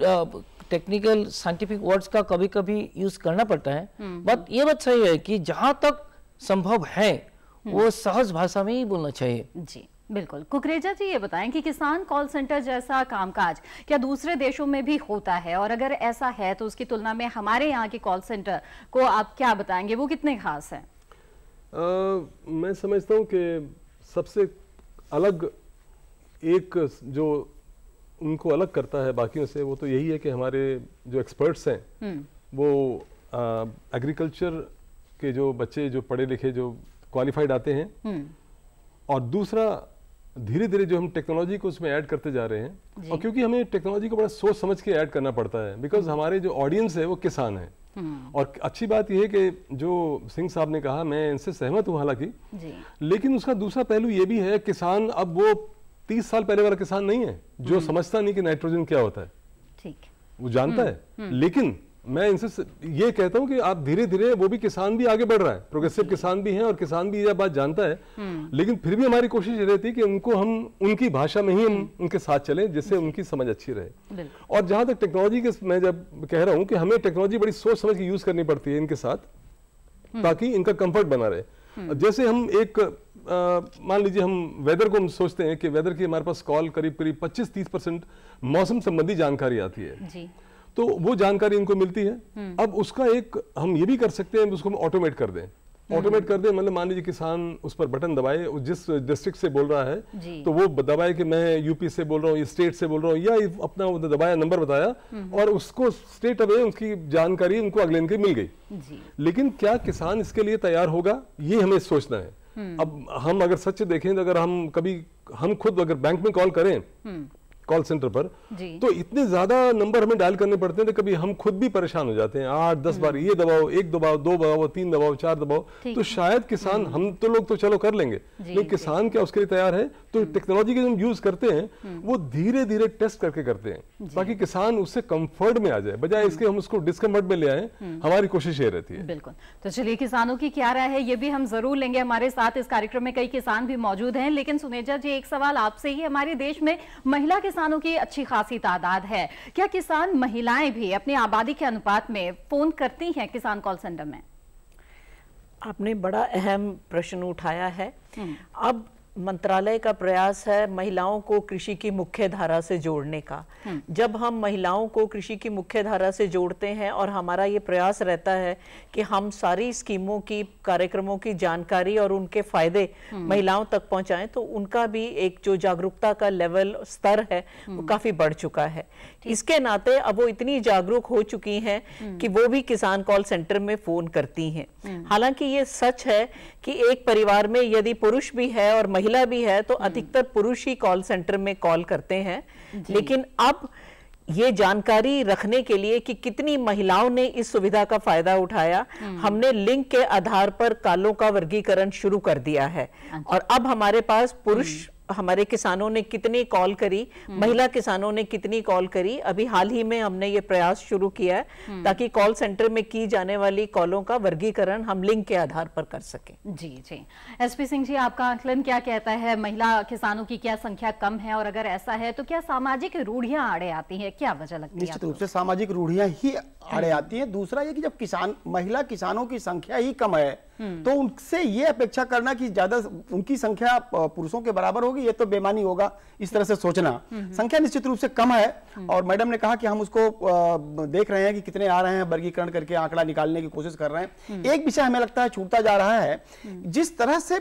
टेक्निकल साइंटिफिक वर्ड्स का कभी कभी यूज करना पड़ता है बट हम्म, ये बात सही है कि जहाँ तक संभव है वो सहज भाषा में ही बोलना चाहिए जी बिल्कुल कुकरेजा जी ये बताएं कि किसान कॉल सेंटर जैसा कामकाज क्या दूसरे देशों में भी होता है और अगर ऐसा है तो उसकी तुलना में हमारे यहाँ के कॉल सेंटर को आप क्या बताएंगे वो कितने खास हैं मैं समझता हूँ कि सबसे अलग एक जो उनको अलग करता है बाकियों से वो तो यही है कि हमारे जो एक्सपर्ट्स हैं हम्म। वो एग्रीकल्चर के जो बच्चे जो पढ़े लिखे जो क्वालिफाइड आते हैं हम्म। और दूसरा धीरे धीरे जो हम टेक्नोलॉजी को उसमें ऐड करते जा रहे हैं और क्योंकि हमें टेक्नोलॉजी को बड़ा सोच समझ के ऐड करना पड़ता है बिकॉज हम्म। हमारे जो ऑडियंस है वो किसान है हम्म। और अच्छी बात यह है कि जो सिंह साहब ने कहा मैं इनसे सहमत हूँ हालांकि लेकिन उसका दूसरा पहलू ये भी है किसान अब वो तीस साल पहले वाला किसान नहीं है जो हम्म। समझता नहीं कि नाइट्रोजन क्या होता है वो जानता है लेकिन मैं इनसे ये कहता हूँ कि आप धीरे धीरे वो भी किसान भी आगे बढ़ रहा है प्रोग्रेसिव किसान भी हैं और किसान भी यह बात जानता है हम्म। लेकिन फिर भी हमारी कोशिश ये रहती है कि उनको हम उनकी भाषा में ही हम हम्म। उनके साथ चलें जिससे उनकी समझ अच्छी रहे और जहाँ तक टेक्नोलॉजी के मैं जब कह रहा हूँ कि हमें टेक्नोलॉजी बड़ी सोच समझ के यूज़ करनी पड़ती है इनके साथ हम्म। ताकि इनका कंफर्ट बना रहे जैसे हम एक मान लीजिए हम वेदर को हम सोचते हैं कि वेदर की हमारे पास कॉल करीब करीब पच्चीस तीस परसेंट मौसम संबंधी जानकारी आती है तो वो जानकारी इनको मिलती है हम्म। अब उसका एक हम ये भी कर सकते हैं उसको हम ऑटोमेट कर दें ऑटोमेट हम्म। कर दे मतलब मान लीजिए किसान उस पर बटन दबाए जिस डिस्ट्रिक्ट से बोल रहा है तो वो दबाए कि मैं यूपी से बोल रहा हूँ स्टेट से बोल रहा हूँ या अपना दबाया नंबर बताया हम्म। और उसको स्टेट अवे उसकी जानकारी उनको अगले दिन की मिल गई लेकिन क्या किसान इसके लिए तैयार होगा ये हमें सोचना है अब हम अगर सच देखें तो अगर हम कभी हम खुद अगर बैंक में कॉल करें कॉल सेंटर पर तो इतने ज्यादा नंबर हमें डायल करने पड़ते हैं तो कभी हम खुद भी परेशान हो जाते हैं आठ दस बार हम्म। ये दबाओ एक दबाओ दो दबाओ तीन दबाओ चार दबाओ तो शायद किसान हम्म। हम तो लोग तो चलो कर लेंगे लेकिन किसान क्या उसके लिए तैयार है तो टेक्नोलॉजी हम्म। के जो हम यूज करते हैं वो धीरे धीरे टेस्ट करके करते हैं ताकि किसान उससे कंफर्ट में आ जाए बजाय इसके हम उसको डिस्कम्फर्ट में ले आए हमारी कोशिश ये रहती है बिल्कुल तो चलिए किसानों की क्या राय है ये भी हम जरूर लेंगे हमारे साथ इस कार्यक्रम में कई किसान भी मौजूद है लेकिन सुनेजा जी एक सवाल आपसे ही हमारे देश में महिला किसानों की अच्छी खासी तादाद है क्या किसान महिलाएं भी अपनी आबादी के अनुपात में फोन करती हैं किसान कॉल सेंटर में आपने बड़ा अहम प्रश्न उठाया है हम्म। अब मंत्रालय का प्रयास है महिलाओं को कृषि की मुख्य धारा से जोड़ने का हम्म। जब हम महिलाओं को कृषि की मुख्य धारा से जोड़ते हैं और हमारा ये प्रयास रहता है कि हम सारी स्कीमों की कार्यक्रमों की जानकारी और उनके फायदे हम्म। महिलाओं तक पहुंचाएं तो उनका भी एक जो जागरूकता का लेवल स्तर है वो हम्म। काफी बढ़ चुका है इसके नाते अब वो इतनी जागरूक हो चुकी है कि वो भी किसान कॉल सेंटर में फोन करती है हालांकि ये सच है कि एक परिवार में यदि पुरुष भी है और महिला भी है तो हम्म। अधिकतर पुरुष ही कॉल सेंटर में कॉल करते हैं लेकिन अब ये जानकारी रखने के लिए कि कितनी महिलाओं ने इस सुविधा का फायदा उठाया हम्म। हमने लिंक के आधार पर कालों का वर्गीकरण शुरू कर दिया है अच्छा। और अब हमारे पास पुरुष हम्म। हमारे किसानों ने कितनी कॉल करी हम्म। महिला किसानों ने कितनी कॉल करी अभी हाल ही में हमने ये प्रयास शुरू किया है हम्म। ताकि कॉल सेंटर में की जाने वाली कॉलों का वर्गीकरण हम लिंक के आधार पर कर सके जी जी एसपी सिंह जी आपका आकलन क्या कहता है महिला किसानों की क्या संख्या कम है और अगर ऐसा है तो क्या सामाजिक रूढ़ियां आड़े आती है क्या वजह लगती है निश्चित रूप से सामाजिक रूढ़ियां ही आड़े हाँ आती है दूसरा ये की जब किसान महिला किसानों की संख्या ही कम है तो उनसे ये अपेक्षा करना कि ज्यादा उनकी संख्या पुरुषों के बराबर होगी ये तो बेमानी होगा इस तरह से सोचना संख्या निश्चित रूप से कम है और मैडम ने कहा कि हम उसको देख रहे हैं कि कितने आ रहे हैं वर्गीकरण करके आंकड़ा निकालने की कोशिश कर रहे हैं एक विषय हमें लगता है छूटता जा रहा है जिस तरह से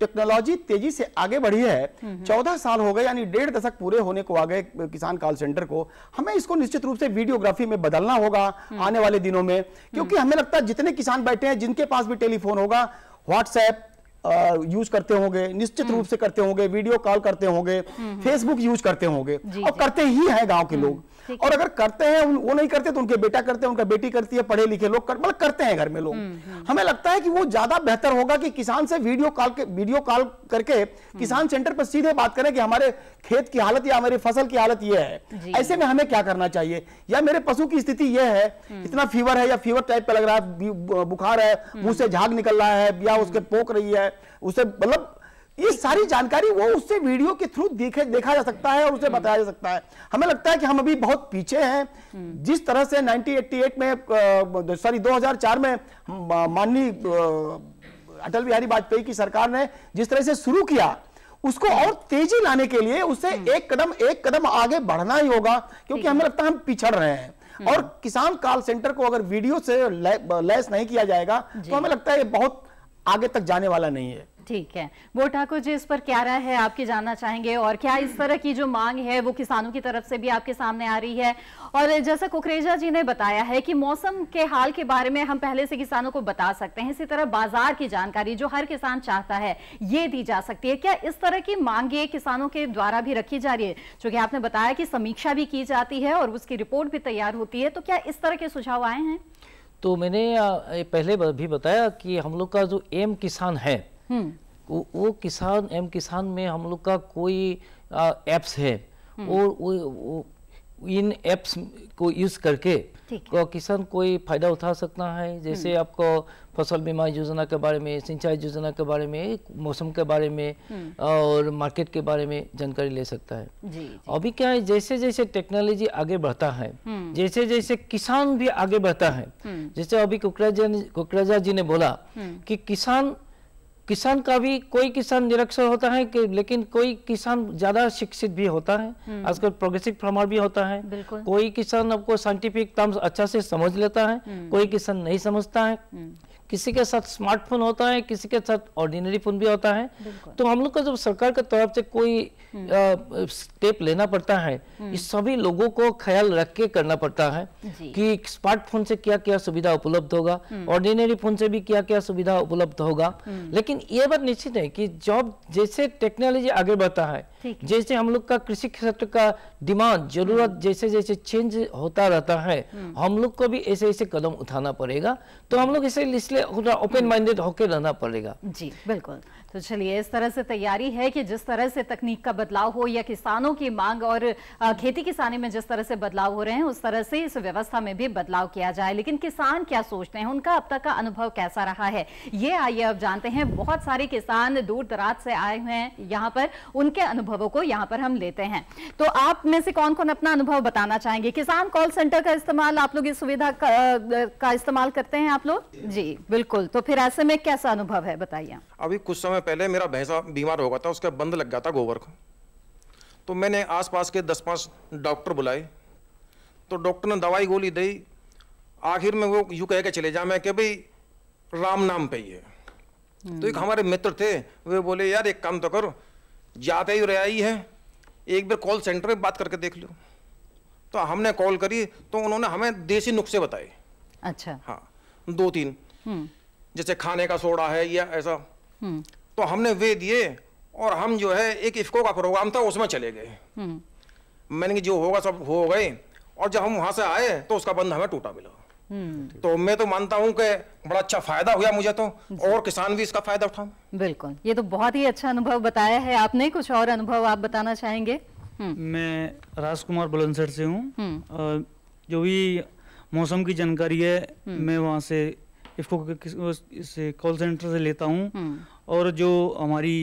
टेक्नोलॉजी तेजी से आगे बढ़ी है हम्म, हम्म। चौदह साल हो गए यानी डेढ़ दशक पूरे होने को आ गए किसान कॉल सेंटर को हमें इसको निश्चित रूप से वीडियोग्राफी में बदलना होगा हम्म। आने वाले दिनों में क्योंकि हमें लगता है जितने किसान बैठे हैं जिनके पास भी टेलीफोन होगा व्हाट्सएप यूज करते होंगे निश्चित रूप से करते होंगे वीडियो कॉल करते होंगे फेसबुक यूज करते होंगे और करते ही है गांव के लोग और अगर करते हैं उन, वो नहीं करते तो उनके बेटा करते हैं उनका बेटी करती है पढ़े लिखे लोग कर, मतलब करते हैं घर में लोग हम्म, हम्म। हमें लगता है कि वो ज्यादा बेहतर होगा कि किसान से वीडियो कॉल के वीडियो कॉल करके हम्म। किसान सेंटर पर सीधे बात करें कि हमारे खेत की हालत या हमारी फसल की हालत यह है ऐसे में हमें क्या करना चाहिए या मेरे पशु की स्थिति यह है इतना फीवर है या फीवर टाइप का लग रहा है बुखार है मुंह से झाग निकल रहा है या उसके पोक रही है उसे मतलब ये सारी जानकारी वो उससे वीडियो के थ्रू देखे देखा जा सकता है और उसे बताया जा सकता है हमें लगता है कि हम अभी बहुत पीछे हैं जिस तरह से 1988 में सॉरी 2004 में माननीय अटल बिहारी वाजपेयी की सरकार ने जिस तरह से शुरू किया उसको और तेजी लाने के लिए उसे हम्म। एक कदम एक कदम आगे बढ़ना ही होगा क्योंकि हमें लगता है हम पिछड़ रहे हैं हम्म। और किसान कॉल सेंटर को अगर वीडियो से लैस नहीं किया जाएगा तो हमें लगता है ये बहुत आगे तक जाने वाला नहीं है ठीक है वो ठाकुर जी इस पर क्या राय है आपके जानना चाहेंगे और क्या इस तरह की जो मांग है वो किसानों की तरफ से भी आपके सामने आ रही है और जैसा कुकरेजा जी ने बताया है कि मौसम के हाल के बारे में हम पहले से किसानों को बता सकते हैं इसी तरह बाजार की जानकारी जो हर किसान चाहता है ये दी जा सकती है क्या इस तरह की मांगे किसानों के द्वारा भी रखी जा रही है चूंकि आपने बताया कि समीक्षा भी की जाती है और उसकी रिपोर्ट भी तैयार होती है तो क्या इस तरह के सुझाव आए हैं तो मैंने पहले भी बताया कि हम लोग का जो एम किसान है हम्म। वो, वो किसान एम किसान में हम लोग का कोई एप्स है हम्म। और वो, वो इन एप्स को यूज करके को किसान कोई फायदा उठा सकता है जैसे हम्म। आपको फसल बीमा योजना के बारे में सिंचाई योजना के बारे में मौसम के बारे में और मार्केट के बारे में जानकारी ले सकता है जी, जी। अभी क्या है जैसे जैसे टेक्नोलॉजी आगे बढ़ता है जैसे जैसे किसान भी आगे बढ़ता है जैसे अभी कुकराजा कुकराजा जी ने बोला कि किसान किसान का भी कोई किसान निरक्षर होता है कि लेकिन कोई किसान ज्यादा शिक्षित भी होता है हम्म। आजकल प्रोग्रेसिव फार्मर भी होता है कोई किसान आपको साइंटिफिक टर्म्स अच्छा से समझ लेता है हम्म। कोई किसान नहीं समझता है हम्म। किसी के साथ स्मार्टफोन होता है किसी के साथ ऑर्डिनरी फोन भी होता है तो हम लोग को जब सरकार के तरफ से कोई स्टेप हम्म। लेना पड़ता है हम्म। इस सभी लोगों को ख्याल रख के करना पड़ता है कि स्मार्टफोन से क्या क्या सुविधा उपलब्ध होगा ऑर्डिनरी हम्म। फोन से भी क्या क्या सुविधा उपलब्ध होगा लेकिन ये बात निश्चित है कि जब जैसे टेक्नोलॉजी आगे बढ़ता है जैसे हम लोग का कृषि क्षेत्र का डिमांड जरूरत जैसे जैसे चेंज होता रहता है हम लोग को भी ऐसे ऐसे कदम उठाना पड़ेगा तो हम लोग इसे थोड़ा ओपन माइंडेड होके रहना पड़ेगा जी बिल्कुल तो चलिए इस तरह से तैयारी है कि जिस तरह से तकनीक का बदलाव हो या किसानों की मांग और खेती किसानी में जिस तरह से बदलाव हो रहे हैं उस तरह से इस व्यवस्था में भी बदलाव किया जाए लेकिन किसान क्या सोचते हैं उनका अब तक का अनुभव कैसा रहा है ये आइए अब जानते हैं बहुत सारे किसान दूर दराज से आए हुए हैं यहाँ पर उनके अनुभवों को यहाँ पर हम लेते हैं तो आप में से कौन कौन अपना अनुभव बताना चाहेंगे किसान कॉल सेंटर का इस्तेमाल आप लोग इस सुविधा का, का इस्तेमाल करते हैं आप लोग जी बिल्कुल तो फिर ऐसे में कैसा अनुभव है बताइए अभी कुछ समय समय पहले मेरा भैंसा बीमार हो गया था उसका बंद लग गया था गोबर को तो मैंने आसपास के दस पाँच डॉक्टर बुलाए तो डॉक्टर ने दवाई गोली दी आखिर में वो यूँ कह के चले जा मैं कि भाई राम नाम पे ही है तो एक हम्म। हमारे मित्र थे वे बोले यार एक काम तो करो जाते ही रहा ही है एक बार कॉल सेंटर में बात करके देख लो तो हमने कॉल करी तो उन्होंने हमें देसी नुस्खे बताए अच्छा हाँ दो तीन हम्म। जैसे खाने का सोडा है या ऐसा हम्म। तो हमने वे दिए और हम जो है एक इफ्को का प्रोग्राम था उसमें चले गए हम्म। मैंने कि जो होगा सब हो गए और जब हम वहां से आए तो उसका बंद हमें टूटा मिला हम्म। तो मैं तो मानता हूँ कि बड़ा अच्छा फायदा हुआ मुझे तो और किसान भी इसका फायदा उठा बिल्कुल ये तो बहुत ही अच्छा अनुभव बताया है आपने कुछ और अनुभव आप बताना चाहेंगे हम्म। मैं राजकुमार बुलंदसर से हूँ जो भी मौसम की जानकारी है मैं वहाँ से इसको इस कॉल सेंटर से लेता हूँ हम्म। और जो हमारी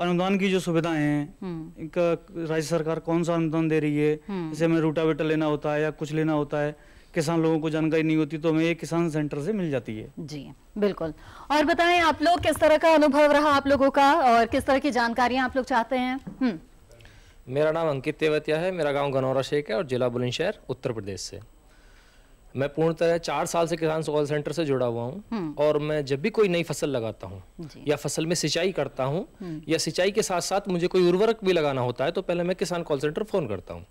अनुदान की जो सुविधाएं हैं हम्म। इनका राज्य सरकार कौन सा अनुदान दे रही है जैसे हम्म। हमें रूटावेटर लेना होता है या कुछ लेना होता है किसान लोगों को जानकारी नहीं होती तो हमें ये किसान सेंटर से मिल जाती है जी बिल्कुल और बताएं आप लोग किस तरह का अनुभव रहा आप लोगों का और किस तरह की जानकारियां आप लोग चाहते हैं मेरा नाम अंकित तेवतिया है मेरा गांव गनौरा शेख है और जिला बुलंदशहर उत्तर प्रदेश से मैं पूर्णतः चार साल से किसान कॉल सेंटर से जुड़ा हुआ हूँ हम्म। और मैं जब भी कोई नई फसल लगाता हूँ या फसल में सिंचाई करता हूँ हम्म। या सिंचाई के साथ साथ मुझे कोई उर्वरक भी लगाना होता है तो पहले मैं किसान कॉल सेंटर फोन करता हूँ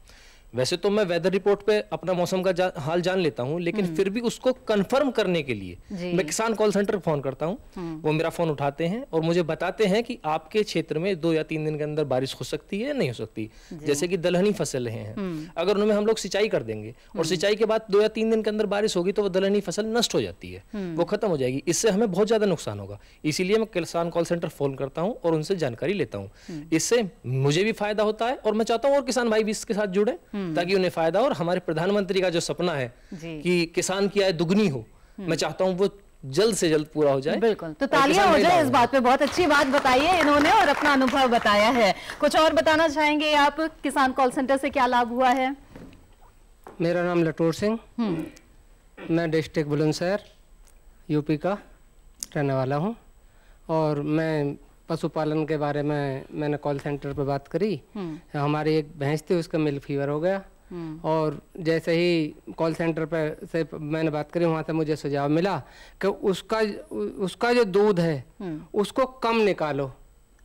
वैसे तो मैं वेदर रिपोर्ट पे अपना मौसम का जा, हाल जान लेता हूँ लेकिन हम्म। फिर भी उसको कंफर्म करने के लिए मैं किसान कॉल सेंटर फोन करता हूँ हम्म। वो मेरा फोन उठाते हैं और मुझे बताते हैं कि आपके क्षेत्र में दो या तीन दिन के अंदर बारिश हो सकती है या नहीं हो सकती जैसे कि दलहनी फसल रहे हैं हम्म। अगर उनमें हम लोग सिंचाई कर देंगे और सिंचाई के बाद दो या तीन दिन के अंदर बारिश होगी तो वो दलहनी फसल नष्ट हो जाती है वो खत्म हो जाएगी इससे हमें बहुत ज्यादा नुकसान होगा इसीलिए मैं किसान कॉल सेंटर फोन करता हूँ और उनसे जानकारी लेता हूँ इससे मुझे भी फायदा होता है और मैं चाहता हूँ और किसान भाई भी इसके साथ जुड़े हम्म। ताकि उन्हें फायदा और हमारे प्रधानमंत्री का जो सपना है कि किसान की आय दुगनी हो हम्म। मैं चाहता हूँ वो जल्द से जल्द पूरा हो जाए बिल्कुल तो तालियां हो जाए इस बात पे बहुत अच्छी बात बताई है इन्होंने और अपना अनुभव बताया है कुछ और बताना चाहेंगे आप किसान कॉल सेंटर से क्या लाभ हुआ है मेरा नाम लटोर सिंह हम्म। मैं डिस्ट्रिक्ट बुलंदशहर यूपी का रहने वाला हूँ और मैं पशुपालन के बारे में मैंने कॉल सेंटर पर बात करी हम्म। हमारी एक भैंस थी उसका मिल्क फीवर हो गया हम्म। और जैसे ही कॉल सेंटर पर से मैंने बात करी वहाँ से मुझे सुझाव मिला कि उसका उसका जो दूध है हम्म। उसको कम निकालो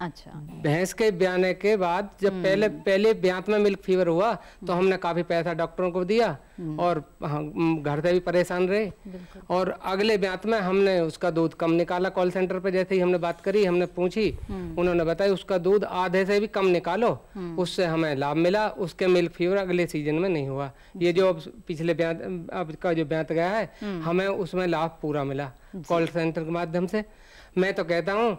अच्छा भैंस के ब्याने के बाद जब हम्म। पहले पहले ब्यांत में मिल्क फीवर हुआ तो हम्म। हमने काफी पैसा डॉक्टरों को दिया हम्म। और हाँ, घर से भी परेशान रहे और अगले ब्यांत में हमने उसका दूध कम निकाला कॉल सेंटर पे जैसे ही हमने बात करी हमने पूछी उन्होंने बताया उसका दूध आधे से भी कम निकालो उससे हमें लाभ मिला उसके मिल्क फीवर अगले सीजन में नहीं हुआ ये जो अब पिछले ब्यांत अब का जो ब्यांत गया है हमें उसमें लाभ पूरा मिला कॉल सेंटर के माध्यम से मैं तो कहता हूँ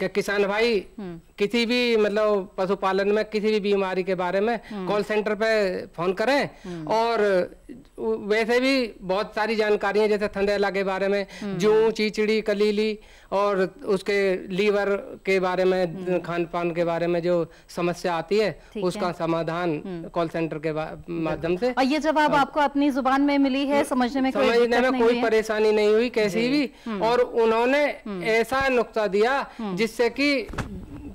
कि किसान भाई हम्म। किसी भी मतलब पशुपालन में किसी भी बीमारी के बारे में कॉल हम्म। सेंटर पे फोन करें हम्म। और वैसे भी बहुत सारी जानकारियां जैसे थंडेला के बारे में हम्म। जू चिचड़ी कलीली और उसके लीवर के बारे में खान पान के बारे में जो समस्या आती है उसका है। समाधान कॉल सेंटर के माध्यम से और ये जवाब आपको अपनी जुबान में मिली है समझने में समझने में कोई परेशानी नहीं हुई कैसी भी और उन्होंने ऐसा नुकता दिया जिससे की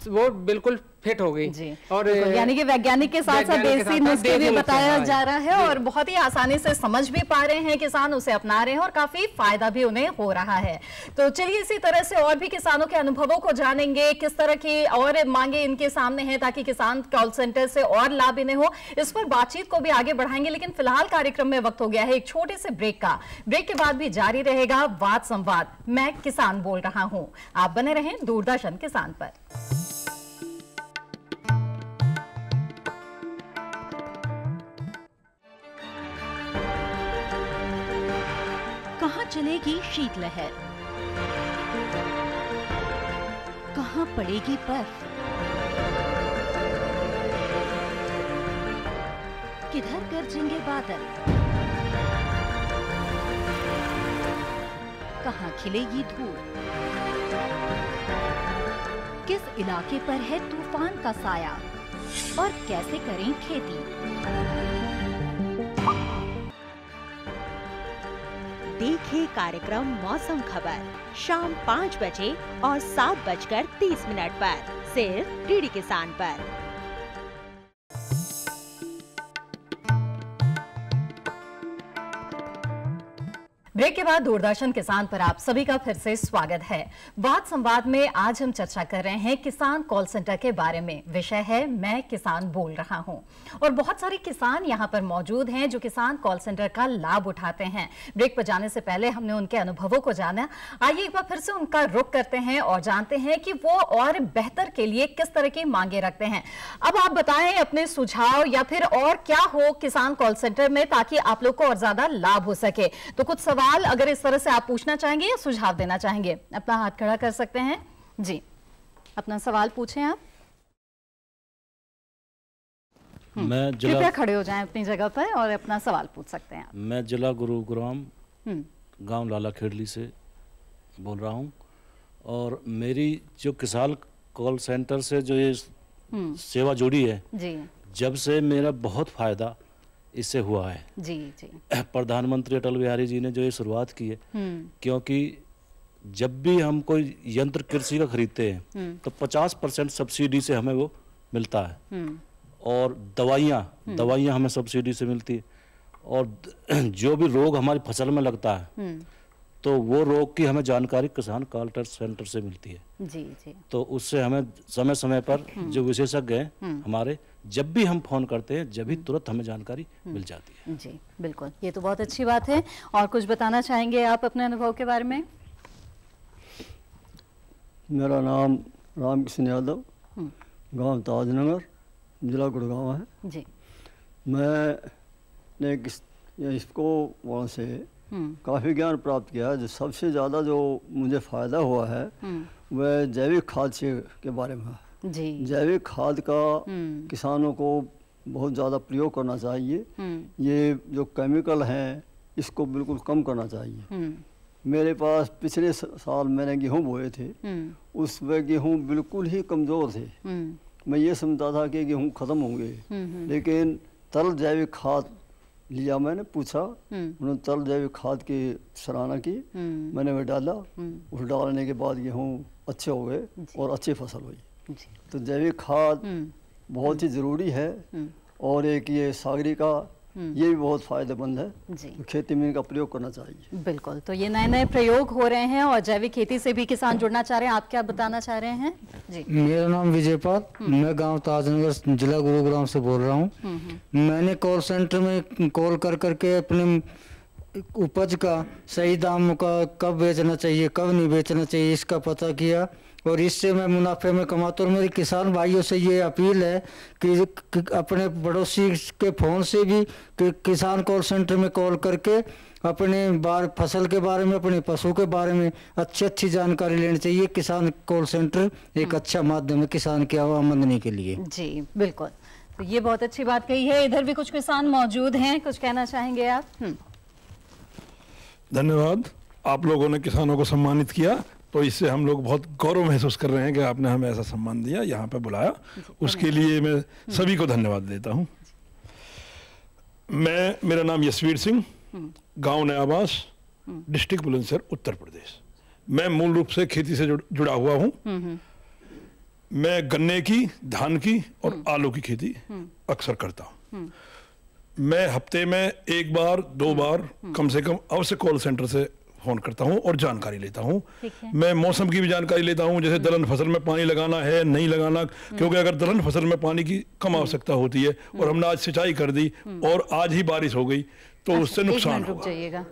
वो बिल्कुल फिट हो गई और यानी कि वैज्ञानिक के साथ साथ देसी नुस्खे भी बताया हाँ जा रहा है और बहुत ही आसानी से समझ भी पा रहे हैं किसान उसे अपना रहे हैं और काफी फायदा भी उन्हें हो रहा है तो चलिए इसी तरह से और भी किसानों के अनुभवों को जानेंगे किस तरह की और मांगे इनके सामने हैं ताकि किसान कॉल सेंटर से और लाभ इन्हें हो इस पर बातचीत को भी आगे बढ़ाएंगे लेकिन फिलहाल कार्यक्रम में वक्त हो गया है एक छोटे से ब्रेक का ब्रेक के बाद भी जारी रहेगा वाद संवाद मैं किसान बोल रहा हूँ आप बने रहें दूरदर्शन किसान पर चलेगी शीतलहर कहा पड़ेगी बर्फ किधर गरजेंगे बादल कहाँ खिलेगी धूप किस इलाके पर है तूफान का साया और कैसे करें खेती देखे कार्यक्रम मौसम खबर शाम पाँच बजे और सात बजकर तीस मिनट पर सिर्फ डीडी किसान पर ब्रेक के बाद दूरदर्शन किसान पर आप सभी का फिर से स्वागत है बात संवाद में आज हम चर्चा कर रहे हैं किसान कॉल सेंटर के बारे में विषय है मैं किसान बोल रहा हूं और बहुत सारे किसान यहां पर मौजूद हैं जो किसान कॉल सेंटर का लाभ उठाते हैं ब्रेक पर जाने से पहले हमने उनके अनुभवों को जाना आइए एक बार फिर से उनका रुख करते हैं और जानते हैं कि वो और बेहतर के लिए किस तरह की मांगे रखते हैं अब आप बताएं अपने सुझाव या फिर और क्या हो किसान कॉल सेंटर में ताकि आप लोग को और ज्यादा लाभ हो सके तो कुछ सवाल सवाल अगर इस तरह से आप पूछना चाहेंगे या सुझाव देना चाहेंगे अपना हाथ खड़ा कर सकते हैं जी अपना सवाल पूछें आप हम्म, मैं कृपया खड़े हो जाएं अपनी जगह पर और अपना सवाल पूछ सकते हैं मैं जिला गुरुग्राम हम्म। गांव लाला खेड़ली से बोल रहा हूं और मेरी जो किसान कॉल सेंटर से जो ये हम्म। सेवा जुड़ी है जी जब से मेरा बहुत फायदा इससे हुआ है जी जी प्रधानमंत्री अटल बिहारी जी ने जो ये शुरुआत की है हम्म। क्योंकि जब भी हम कोई यंत्र कृषि का खरीदते हैं हम्म। तो 50 परसेंट सब्सिडी से हमें वो मिलता है हम्म। और दवाइयाँ दवाइयाँ हमें सब्सिडी से मिलती है और जो भी रोग हमारी फसल में लगता है तो वो रोग की हमें जानकारी किसान कॉल्टर सेंटर से मिलती है जी जी तो उससे हमें समय समय पर जो विशेषज्ञ हैं हमारे जब भी हम फ़ोन करते हैं जब भी तुरंत हमें जानकारी हम्म। मिल जाती है जी बिल्कुल ये तो बहुत अच्छी बात है और कुछ बताना चाहेंगे आप अपने अनुभव के बारे में मेरा नाम राम यादव हम्म। गांव ताजनगर जिला गुड़गांव है जी मैं ने किस इसको वहाँ से हम्म। काफ़ी ज्ञान प्राप्त किया जो सबसे ज़्यादा जो मुझे फ़ायदा हुआ है वह जैविक खाद से के बारे में है जैविक खाद का हम्म। किसानों को बहुत ज़्यादा प्रयोग करना चाहिए हम्म। ये जो केमिकल हैं इसको बिल्कुल कम करना चाहिए हम्म। मेरे पास पिछले साल मैंने गेहूँ बोए थे उसमें गेहूँ बिल्कुल ही कमज़ोर थे मैं ये समझता था कि गेहूं ख़त्म होंगे लेकिन तरल जैविक खाद लिया मैंने पूछा उन्होंने तरल जैविक खाद की सराहना की मैंने वह डाला उस डालने के बाद गेहूँ अच्छे हो गए और अच्छी फसल हुई तो जैविक खाद हम्म। बहुत ही हम्म। ज़रूरी है हम्म। और एक ये सागरी का ये भी बहुत फायदेमंद है जी तो खेती में इनका प्रयोग करना चाहिए बिल्कुल तो ये नए नए प्रयोग हो रहे हैं और जैविक खेती से भी किसान जुड़ना चाह रहे हैं आप क्या बताना चाह रहे हैं जी मेरा नाम विजय पाल मैं गांव ताजनगर जिला गुरुग्राम से बोल रहा हूँ मैंने कॉल सेंटर में कॉल कर करके अपने उपज का सही दाम का कब बेचना चाहिए कब नहीं बेचना चाहिए इसका पता किया और इससे मैं मुनाफे में कमाता हूँ मेरे किसान भाइयों से ये अपील है कि, कि अपने पड़ोसी के फ़ोन से भी कि किसान कॉल सेंटर में कॉल करके अपने बार फसल के बारे में अपने पशु के बारे में अच्छी अच्छी जानकारी लेनी चाहिए किसान कॉल सेंटर एक हम्म। अच्छा माध्यम है किसान की आमदनी के लिए जी बिल्कुल तो ये बहुत अच्छी बात कही है इधर भी कुछ किसान मौजूद हैं कुछ कहना चाहेंगे आप हम्म। धन्यवाद आप लोगों ने किसानों को सम्मानित किया तो इससे हम लोग बहुत गौरव महसूस कर रहे हैं कि आपने हमें ऐसा सम्मान दिया यहाँ पर बुलाया उसके लिए मैं हम्म। सभी को धन्यवाद देता हूँ मैं मेरा नाम यशवीर सिंह हम्म। गांव आवास हम्म। डिस्ट्रिक्ट बुलंदसर उत्तर प्रदेश मैं मूल रूप से खेती से जुड़, जुड़ा हुआ हूँ मैं गन्ने की धान की और आलू की खेती अक्सर करता हूँ मैं हफ्ते में एक बार दो बार कम से कम अवश्य कॉल सेंटर से फ़ोन करता हूं और जानकारी लेता हूं मैं मौसम की भी जानकारी लेता हूं जैसे दलहन फसल में पानी लगाना है नहीं लगाना क्योंकि हम्म। अगर दलहन फसल में पानी की कम हम्म। आवश्यकता होती है और हमने आज सिंचाई कर दी हम्म। और आज ही बारिश हो गई तो अच्छा, उससे नुकसान होगा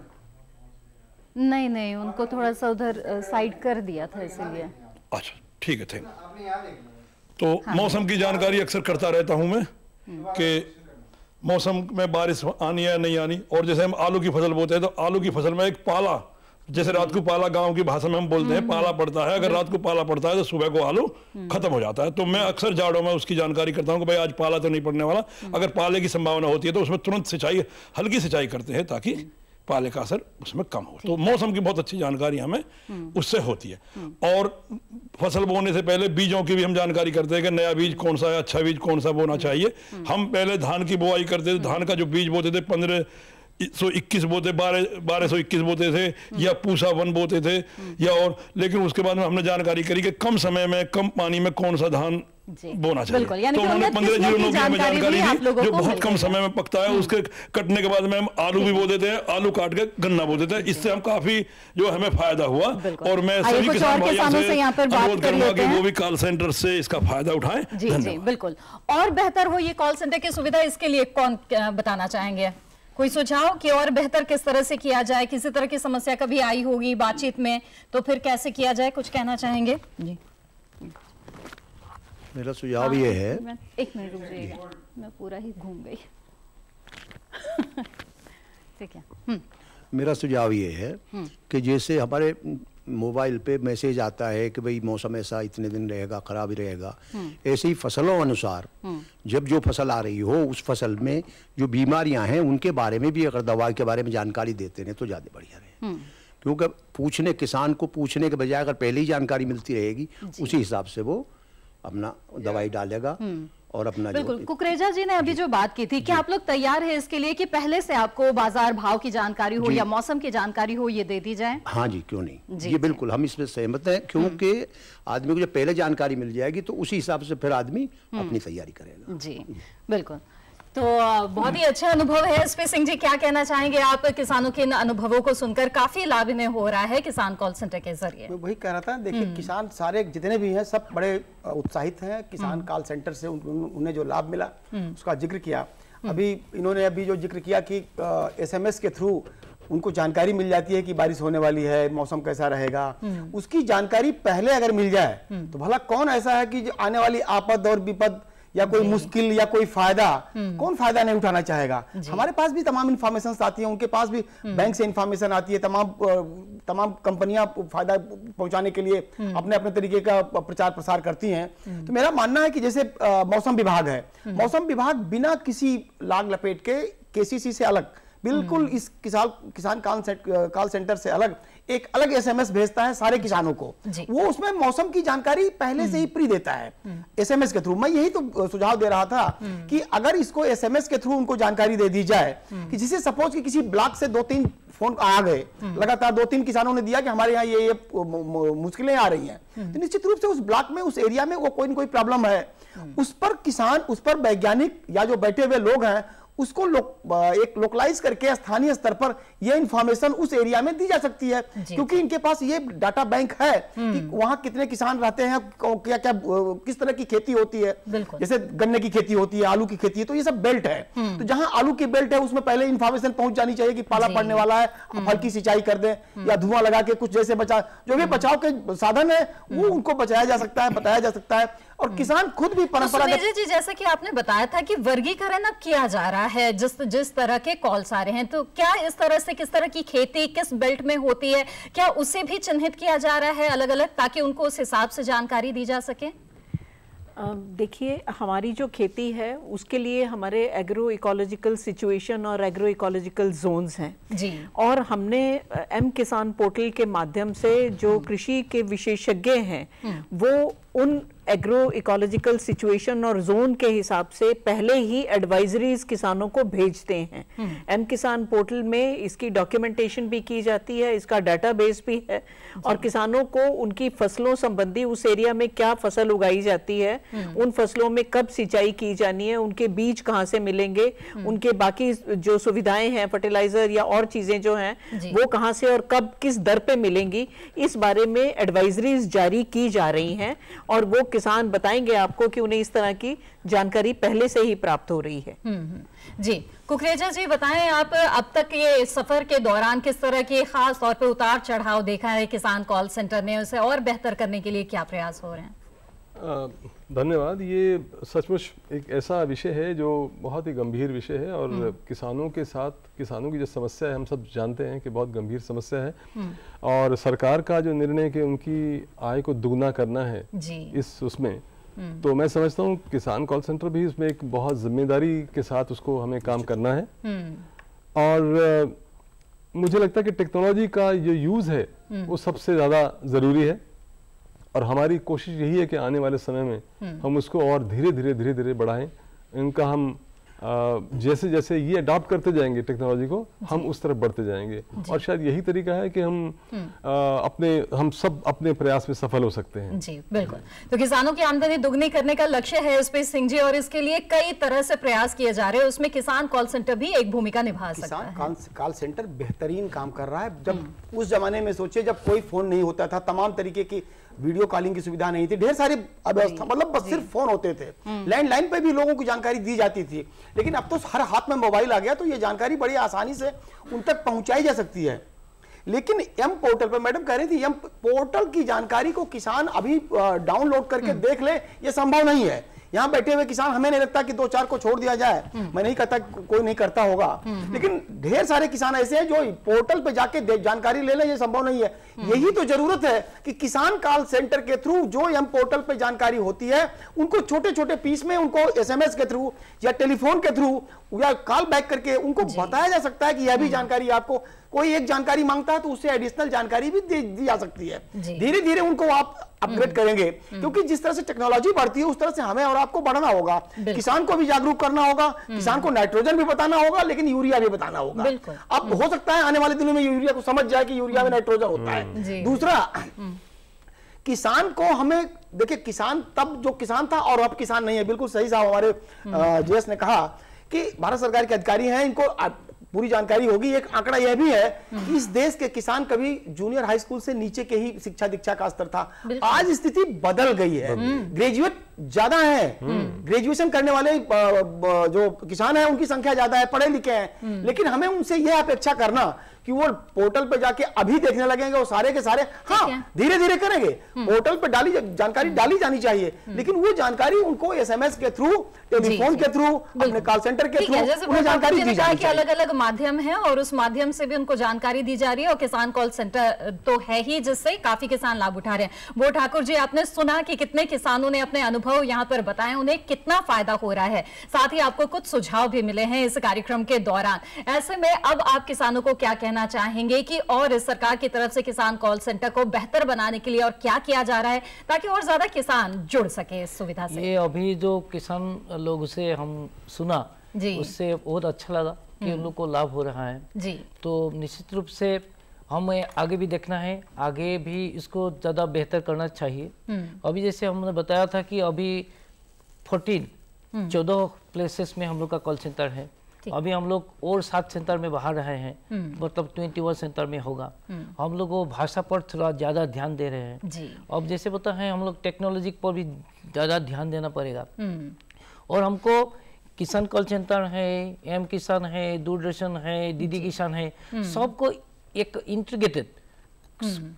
नहीं नहीं उनको थोड़ा सा उधर साइड कर दिया था इसलिए अच्छा ठीक है थैंक तो हाँ। मौसम की जानकारी अक्सर करता रहता हूँ मैं कि मौसम में बारिश आनी है नहीं आनी और जैसे हम आलू की फसल बोते हैं तो आलू की फसल में एक पाला जैसे रात को पाला गांव की भाषा में हम बोलते हैं हम्म। पाला पड़ता है अगर रात को पाला पड़ता है तो सुबह को आलू हम्म। खत्म हो जाता है तो मैं अक्सर जाड़ों में उसकी जानकारी करता हूँ कि भाई आज पाला तो नहीं पड़ने वाला हम्म। अगर पाले की संभावना होती है तो उसमें तुरंत सिंचाई हल्की सिंचाई करते हैं ताकि पाले का असर उसमें कम हो तो मौसम की बहुत अच्छी जानकारी हमें उससे होती है और फसल बोने से पहले बीजों की भी हम जानकारी करते हैं कि नया बीज कौन सा है अच्छा बीज कौन सा बोना चाहिए हम पहले धान की बुआई करते थे धान का जो बीज बोते थे पंद्रह सौ इक्कीस बोते बारह बारह सौ इक्कीस बोते थे हम्म। या पूसा वन बोते थे हम्म। या और लेकिन उसके बाद में हमने जानकारी करी कि कम समय में कम पानी में कौन सा धान बोना चाहिए तो पंद्रह जीरो नौ में जानकारी दी जो बहुत कम समय में पकता है हम्म। उसके कटने के बाद में हम आलू भी बो देते हैं आलू काट के गन्ना बो देते हैं इससे हम काफी जो हमें फायदा हुआ और मैं सभी किसान भाइयों से अनुरोध करूंगा कि वो भी कॉल सेंटर से इसका फायदा उठाएं जी जी बिल्कुल और बेहतर हो ये कॉल सेंटर की सुविधा इसके लिए कौन बताना चाहेंगे कोई सुझाव कि और बेहतर किस तरह से किया जाए किसी तरह की समस्या कभी आई होगी बातचीत में तो फिर कैसे किया जाए कुछ कहना चाहेंगे जी मेरा सुझाव ये है हाँ, एक मिनट रुक मैं पूरा ही घूम गई ठीक है हम्म। मेरा सुझाव ये है हम्म। कि जैसे हमारे मोबाइल पे मैसेज आता है कि भाई मौसम ऐसा इतने दिन रहेगा ख़राब रहेगा हम्म। ऐसी फसलों अनुसार हम्म। जब जो फसल आ रही हो उस फसल में जो बीमारियां हैं उनके बारे में भी अगर दवा के बारे में जानकारी देते रहे तो ज़्यादा बढ़िया रहे हम्म। क्योंकि पूछने किसान को पूछने के बजाय अगर पहले ही जानकारी मिलती रहेगी उसी हिसाब से वो अपना दवाई डालेगा और अपना बिल्कुल कुकरेजा जी ने अभी जो बात की थी क्या आप लोग तैयार है इसके लिए कि पहले से आपको बाजार भाव की जानकारी हो या मौसम की जानकारी हो ये दे दी जाए हाँ जी क्यों नहीं जी, ये बिल्कुल हम इसमें सहमत हैं हम्म। क्योंकि आदमी को जब पहले जानकारी मिल जाएगी तो उसी हिसाब से फिर आदमी हम्म। अपनी तैयारी करेगा जी बिल्कुल तो बहुत ही अच्छा अनुभव है एस सिंह जी क्या कहना चाहेंगे आप किसानों के इन अनुभवों को सुनकर काफी लाभ इन्हें हो रहा है किसान कॉल सेंटर के जरिए मैं वही कह रहा था देखिए हम्म। किसान सारे जितने भी हैं सब बड़े उत्साहित हैं किसान हम्म। कॉल सेंटर से उन, उन्हें जो लाभ मिला हम्म। उसका जिक्र किया अभी इन्होंने अभी जो जिक्र किया कि एस के थ्रू उनको जानकारी मिल जाती है कि बारिश होने वाली है मौसम कैसा रहेगा उसकी जानकारी पहले अगर मिल जाए तो भला कौन ऐसा है कि जो आने वाली आपद और विपद या कोई मुश्किल या कोई फायदा हम्म। कौन फायदा नहीं उठाना चाहेगा हमारे पास भी तमाम इन्फॉर्मेशन आती है उनके पास भी बैंक हम्म। से इन्फॉर्मेशन आती है तमाम तमाम कंपनियां फायदा पहुंचाने के लिए हम्म। अपने अपने तरीके का प्रचार प्रसार करती हैं तो मेरा मानना है कि जैसे मौसम विभाग है मौसम विभाग बिना किसी लाग लपेट के केसीसी से अलग बिल्कुल इस किसान किसान कॉल सेंटर से अलग एक अलग एसएमएस भेजता है सारे किसानों को वो उसमें मौसम की जानकारी पहले से ही प्री हम्म। देता है एसएमएस हम्म। के थ्रू मैं यही तो सुझाव दे रहा था हम्म। कि अगर इसको एसएमएस के थ्रू उनको जानकारी दे दी जाए कि जिसे सपोज कि किसी ब्लॉक से दो तीन फोन आ गए लगातार दो तीन किसानों ने दिया कि हमारे यहाँ ये ये मुश्किलें आ रही हैं तो निश्चित रूप से उस ब्लॉक में उस एरिया में वो कोई ना कोई प्रॉब्लम है उस पर किसान उस पर वैज्ञानिक या जो बैठे हुए लोग हैं उसको लोक, एक लोकलाइज करके स्थानीय स्तर पर यह इंफॉर्मेशन उस एरिया में दी जा सकती है क्योंकि इनके पास ये डाटा बैंक है कि हम्म। वहां कितने किसान रहते हैं क्या क्या किस तरह की खेती होती है जैसे गन्ने की खेती होती है आलू की खेती है तो ये सब बेल्ट है हम्म। तो जहां आलू की बेल्ट है उसमें पहले इन्फॉर्मेशन पहुंच जानी चाहिए कि पाला पड़ने वाला है हम्म। फल की सिंचाई कर दे या धुआं लगा के कुछ जैसे बचा जो भी बचाव के साधन है वो उनको बचाया जा सकता है बताया जा सकता है और हम्म। किसान खुद भी तो परंपरा तो जी जैसे कि आपने बताया था कि वर्गीकरण अब किया जा रहा है जिस जिस तरह के कॉल्स आ रहे हैं तो क्या इस तरह से किस तरह की खेती किस बेल्ट में होती है क्या उसे भी चिन्हित किया जा रहा है अलग अलग ताकि उनको उस हिसाब से जानकारी दी जा सके देखिए हमारी जो खेती है उसके लिए हमारे एग्रो इकोलॉजिकल सिचुएशन और एग्रो इकोलॉजिकल जोन्स हैं जी और हमने एम किसान पोर्टल के माध्यम से जो हम्म। कृषि के विशेषज्ञ हैं हम्म। वो उन एग्रो इकोलॉजिकल सिचुएशन और जोन के हिसाब से पहले ही एडवाइजरीज किसानों को भेजते हैं एम किसान पोर्टल में इसकी डॉक्यूमेंटेशन भी की जाती है इसका डाटाबेस भी है और किसानों को उनकी फसलों संबंधी उस एरिया में क्या फसल उगाई जाती है हम्म। उन फसलों में कब सिंचाई की जानी है उनके बीज कहाँ से मिलेंगे हम्म। उनके बाकी जो सुविधाएं हैं फर्टिलाइजर या और चीजें जो हैं वो कहाँ से और कब किस दर पे मिलेंगी इस बारे में एडवाइजरीज जारी की जा रही हैं और वो किसान बताएंगे आपको कि उन्हें इस तरह की जानकारी पहले से ही प्राप्त हो रही है हम्म, हम्म। जी कुकरेजा जी बताएं आप अब तक ये सफर के दौरान किस तरह के खास तौर पर उतार चढ़ाव देखा है किसान कॉल सेंटर में उसे और बेहतर करने के लिए क्या प्रयास हो रहे हैं धन्यवाद ये सचमुच एक ऐसा विषय है जो बहुत ही गंभीर विषय है और हम्म। किसानों के साथ किसानों की जो समस्या है हम सब जानते हैं कि बहुत गंभीर समस्या है हम्म। और सरकार का जो निर्णय कि उनकी आय को दुगना करना है इस उसमें हम्म। तो मैं समझता हूँ किसान कॉल सेंटर भी उसमें एक बहुत जिम्मेदारी के साथ उसको हमें काम करना है और मुझे लगता है कि टेक्नोलॉजी का जो यूज़ है वो सबसे ज़्यादा ज़रूरी है और हमारी कोशिश यही है कि आने वाले समय में हम्म। हम उसको और धीरे धीरे धीरे धीरे बढ़ाएं इनका हम जैसे जैसे ये अडॉप्ट करते जाएंगे टेक्नोलॉजी को हम उस तरफ बढ़ते जाएंगे और शायद यही तरीका है कि हम आ, हम्म। अपने हम सब अपने प्रयास में सफल हो सकते हैं जी बिल्कुल तो किसानों की आमदनी दुगनी करने का लक्ष्य है इस पे सिंह जी और इसके लिए कई तरह से प्रयास किए जा रहे हैं उसमें किसान कॉल सेंटर भी एक भूमिका निभा सकता है कॉल सेंटर बेहतरीन काम कर रहा है जब हम्म। उस जमाने में सोचिए जब कोई फोन नहीं होता था तमाम तरीके की वीडियो कॉलिंग की सुविधा नहीं थी ढेर सारी अव्यवस्था मतलब बस सिर्फ फोन होते थे हम्म। लैंडलाइन पे भी लोगों की जानकारी दी जाती थी लेकिन अब तो हर हाथ में मोबाइल आ गया तो ये जानकारी बड़ी आसानी से उन तक पहुंचाई जा सकती है लेकिन एम पोर्टल पर मैडम कह रही थी एम पोर्टल की जानकारी को किसान अभी डाउनलोड करके हम्म। देख ले ये संभव नहीं है यहाँ बैठे हुए किसान हमें नहीं लगता कि दो चार को छोड़ दिया जाए हम्म। मैं नहीं कहता कोई नहीं करता होगा हम्म, हम्म। लेकिन ढेर सारे किसान ऐसे हैं जो पोर्टल पे जाके जानकारी ले लें ये संभव नहीं है यही तो जरूरत है कि किसान कॉल सेंटर के थ्रू जो हम पोर्टल पे जानकारी होती है उनको छोटे छोटे पीस में उनको एस के थ्रू या टेलीफोन के थ्रू या कॉल बैक करके उनको बताया जा सकता है कि यह भी जानकारी आपको कोई एक जानकारी मांगता है तो उससे एडिशनल जानकारी भी दी, दी जा सकती है धीरे धीरे उनको आप अपग्रेड हम्म। करेंगे हम्म। क्योंकि जिस तरह से टेक्नोलॉजी बढ़ती है उस तरह से हमें और आपको बढ़ना होगा किसान को भी जागरूक करना होगा हम्म। किसान को नाइट्रोजन भी बताना होगा लेकिन यूरिया भी बताना होगा अब हो सकता है आने वाले दिनों में यूरिया को समझ जाए कि यूरिया में नाइट्रोजन होता है दूसरा किसान को हमें देखिए किसान तब जो किसान था और अब किसान नहीं है बिल्कुल सही साहब हमारे जेएस ने कहा कि भारत सरकार के अधिकारी हैं इनको पूरी जानकारी होगी एक आंकड़ा यह भी है कि इस देश के किसान कभी जूनियर हाई स्कूल से नीचे के ही शिक्षा दीक्षा का स्तर था आज स्थिति बदल गई है ग्रेजुएट ज्यादा है हम्म। ग्रेजुएशन करने वाले जो किसान है उनकी संख्या ज्यादा है पढ़े लिखे हैं हम्म। लेकिन हमें उनसे यह अपेक्षा करना कि वो पोर्टल पर जाके अभी देखने लगेंगे वो सारे के सारे हाँ धीरे धीरे करेंगे हम्म। पोर्टल पर डाली जानकारी हम्म। डाली जानी चाहिए हम्म। लेकिन वो जानकारी उनको एसएमएस के थ्रू टेलीफोन के थ्रू अपने कॉल सेंटर के थ्रू उन्हें जानकारी दी जा रही है अलग अलग माध्यम है और उस माध्यम से भी उनको जानकारी दी जा रही है और किसान कॉल सेंटर तो है ही जिससे काफी किसान लाभ उठा रहे हैं वो ठाकुर जी आपने सुना की कितने किसानों ने अपने अनुभव यहाँ पर बताए उन्हें कितना फायदा हो रहा है साथ ही आपको कुछ सुझाव भी मिले हैं इस कार्यक्रम के दौरान ऐसे में अब आप किसानों को क्या कहना करना चाहेंगे कि और सरकार की तरफ से किसान कॉल सेंटर को बेहतर बनाने के लिए और क्या किया जा रहा है ताकि और ज्यादा किसान जुड़ सके इस सुविधा से ये अभी जो किसान लोग से हम सुना जी उससे बहुत अच्छा लगा कि उन हम्म। लोग को लाभ हो रहा है जी तो निश्चित रूप से हमें आगे भी देखना है आगे भी इसको ज़्यादा बेहतर करना चाहिए हम्म। अभी जैसे हमने बताया था कि अभी फोर्टीन हम्म। चौदह प्लेसेस में हम लोग का कॉल सेंटर है अभी हम लोग और सात सेंटर में बाहर रहे हैं हम्म। मतलब ट्वेंटी वन सेंटर में होगा हम्म। हम लोग वो भाषा पर थोड़ा ज़्यादा ध्यान दे रहे हैं अब जैसे बता है हम लोग टेक्नोलॉजी पर भी ज़्यादा ध्यान देना पड़ेगा हम्म। और हमको किसान कॉल सेंटर है एम किसान है दूरदर्शन है दीदी किसान है सबको एक इंटीग्रेटेड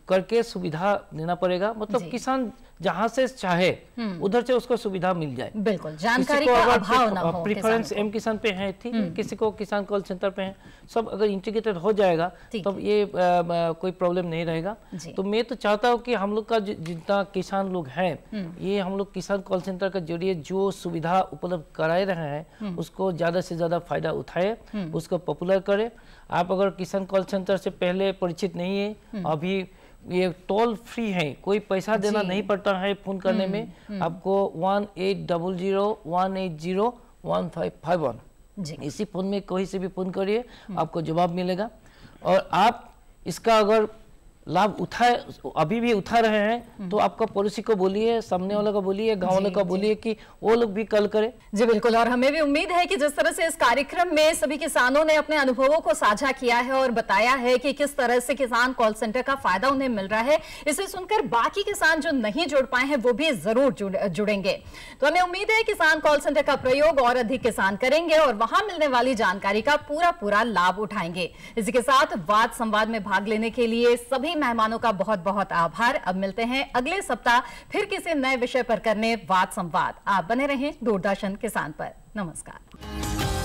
करके सुविधा देना पड़ेगा मतलब किसान जहाँ से चाहे हम्म। उधर से उसको सुविधा मिल जाए बिल्कुल जानकारी का अभाव ना हो प्रिफरेंस एम किसान पे है थी हम्म। किसी को किसान कॉल सेंटर पे है सब अगर इंटीग्रेटेड हो जाएगा तो ये कोई प्रॉब्लम नहीं रहेगा तो मैं तो चाहता हूँ कि हम लोग का जितना किसान लोग हैं हम्म। ये हम लोग किसान कॉल सेंटर के जरिए जो सुविधा उपलब्ध कराए रहे हैं उसको ज्यादा से ज्यादा फायदा उठाए उसको पॉपुलर करे आप अगर किसान कॉल सेंटर से पहले परिचित नहीं है अभी ये टोल फ्री है कोई पैसा देना नहीं पड़ता है फोन हम्म, करने में हम्म। आपको one eight double zero one eight zero one five five one इसी फोन में कहीं से भी फोन करिए हम्म। आपको जवाब मिलेगा और आप इसका अगर लाभ उठाए अभी भी उठा रहे हैं तो हम्म। आपका पड़ोसी को बोलिए सामने वाले को बोलिए गांव वाले को बोलिए कि वो लोग भी कल करें जी बिल्कुल और हमें भी उम्मीद है कि जिस तरह से इस कार्यक्रम में सभी किसानों ने अपने अनुभवों को साझा किया है और बताया है कि किस तरह से किसान कॉल सेंटर का फायदा उन्हें मिल रहा है इसे सुनकर बाकी किसान जो नहीं जुड़ पाए हैं वो भी जरूर जुड़, जुड़ेंगे तो हमें उम्मीद है किसान कॉल सेंटर का प्रयोग और अधिक किसान करेंगे और वहां मिलने वाली जानकारी का पूरा पूरा लाभ उठाएंगे इसी के साथ वाद संवाद में भाग लेने के लिए सभी मेहमानों का बहुत बहुत आभार अब मिलते हैं अगले सप्ताह फिर किसी नए विषय पर करने वाद संवाद आप बने रहें दूरदर्शन किसान पर नमस्कार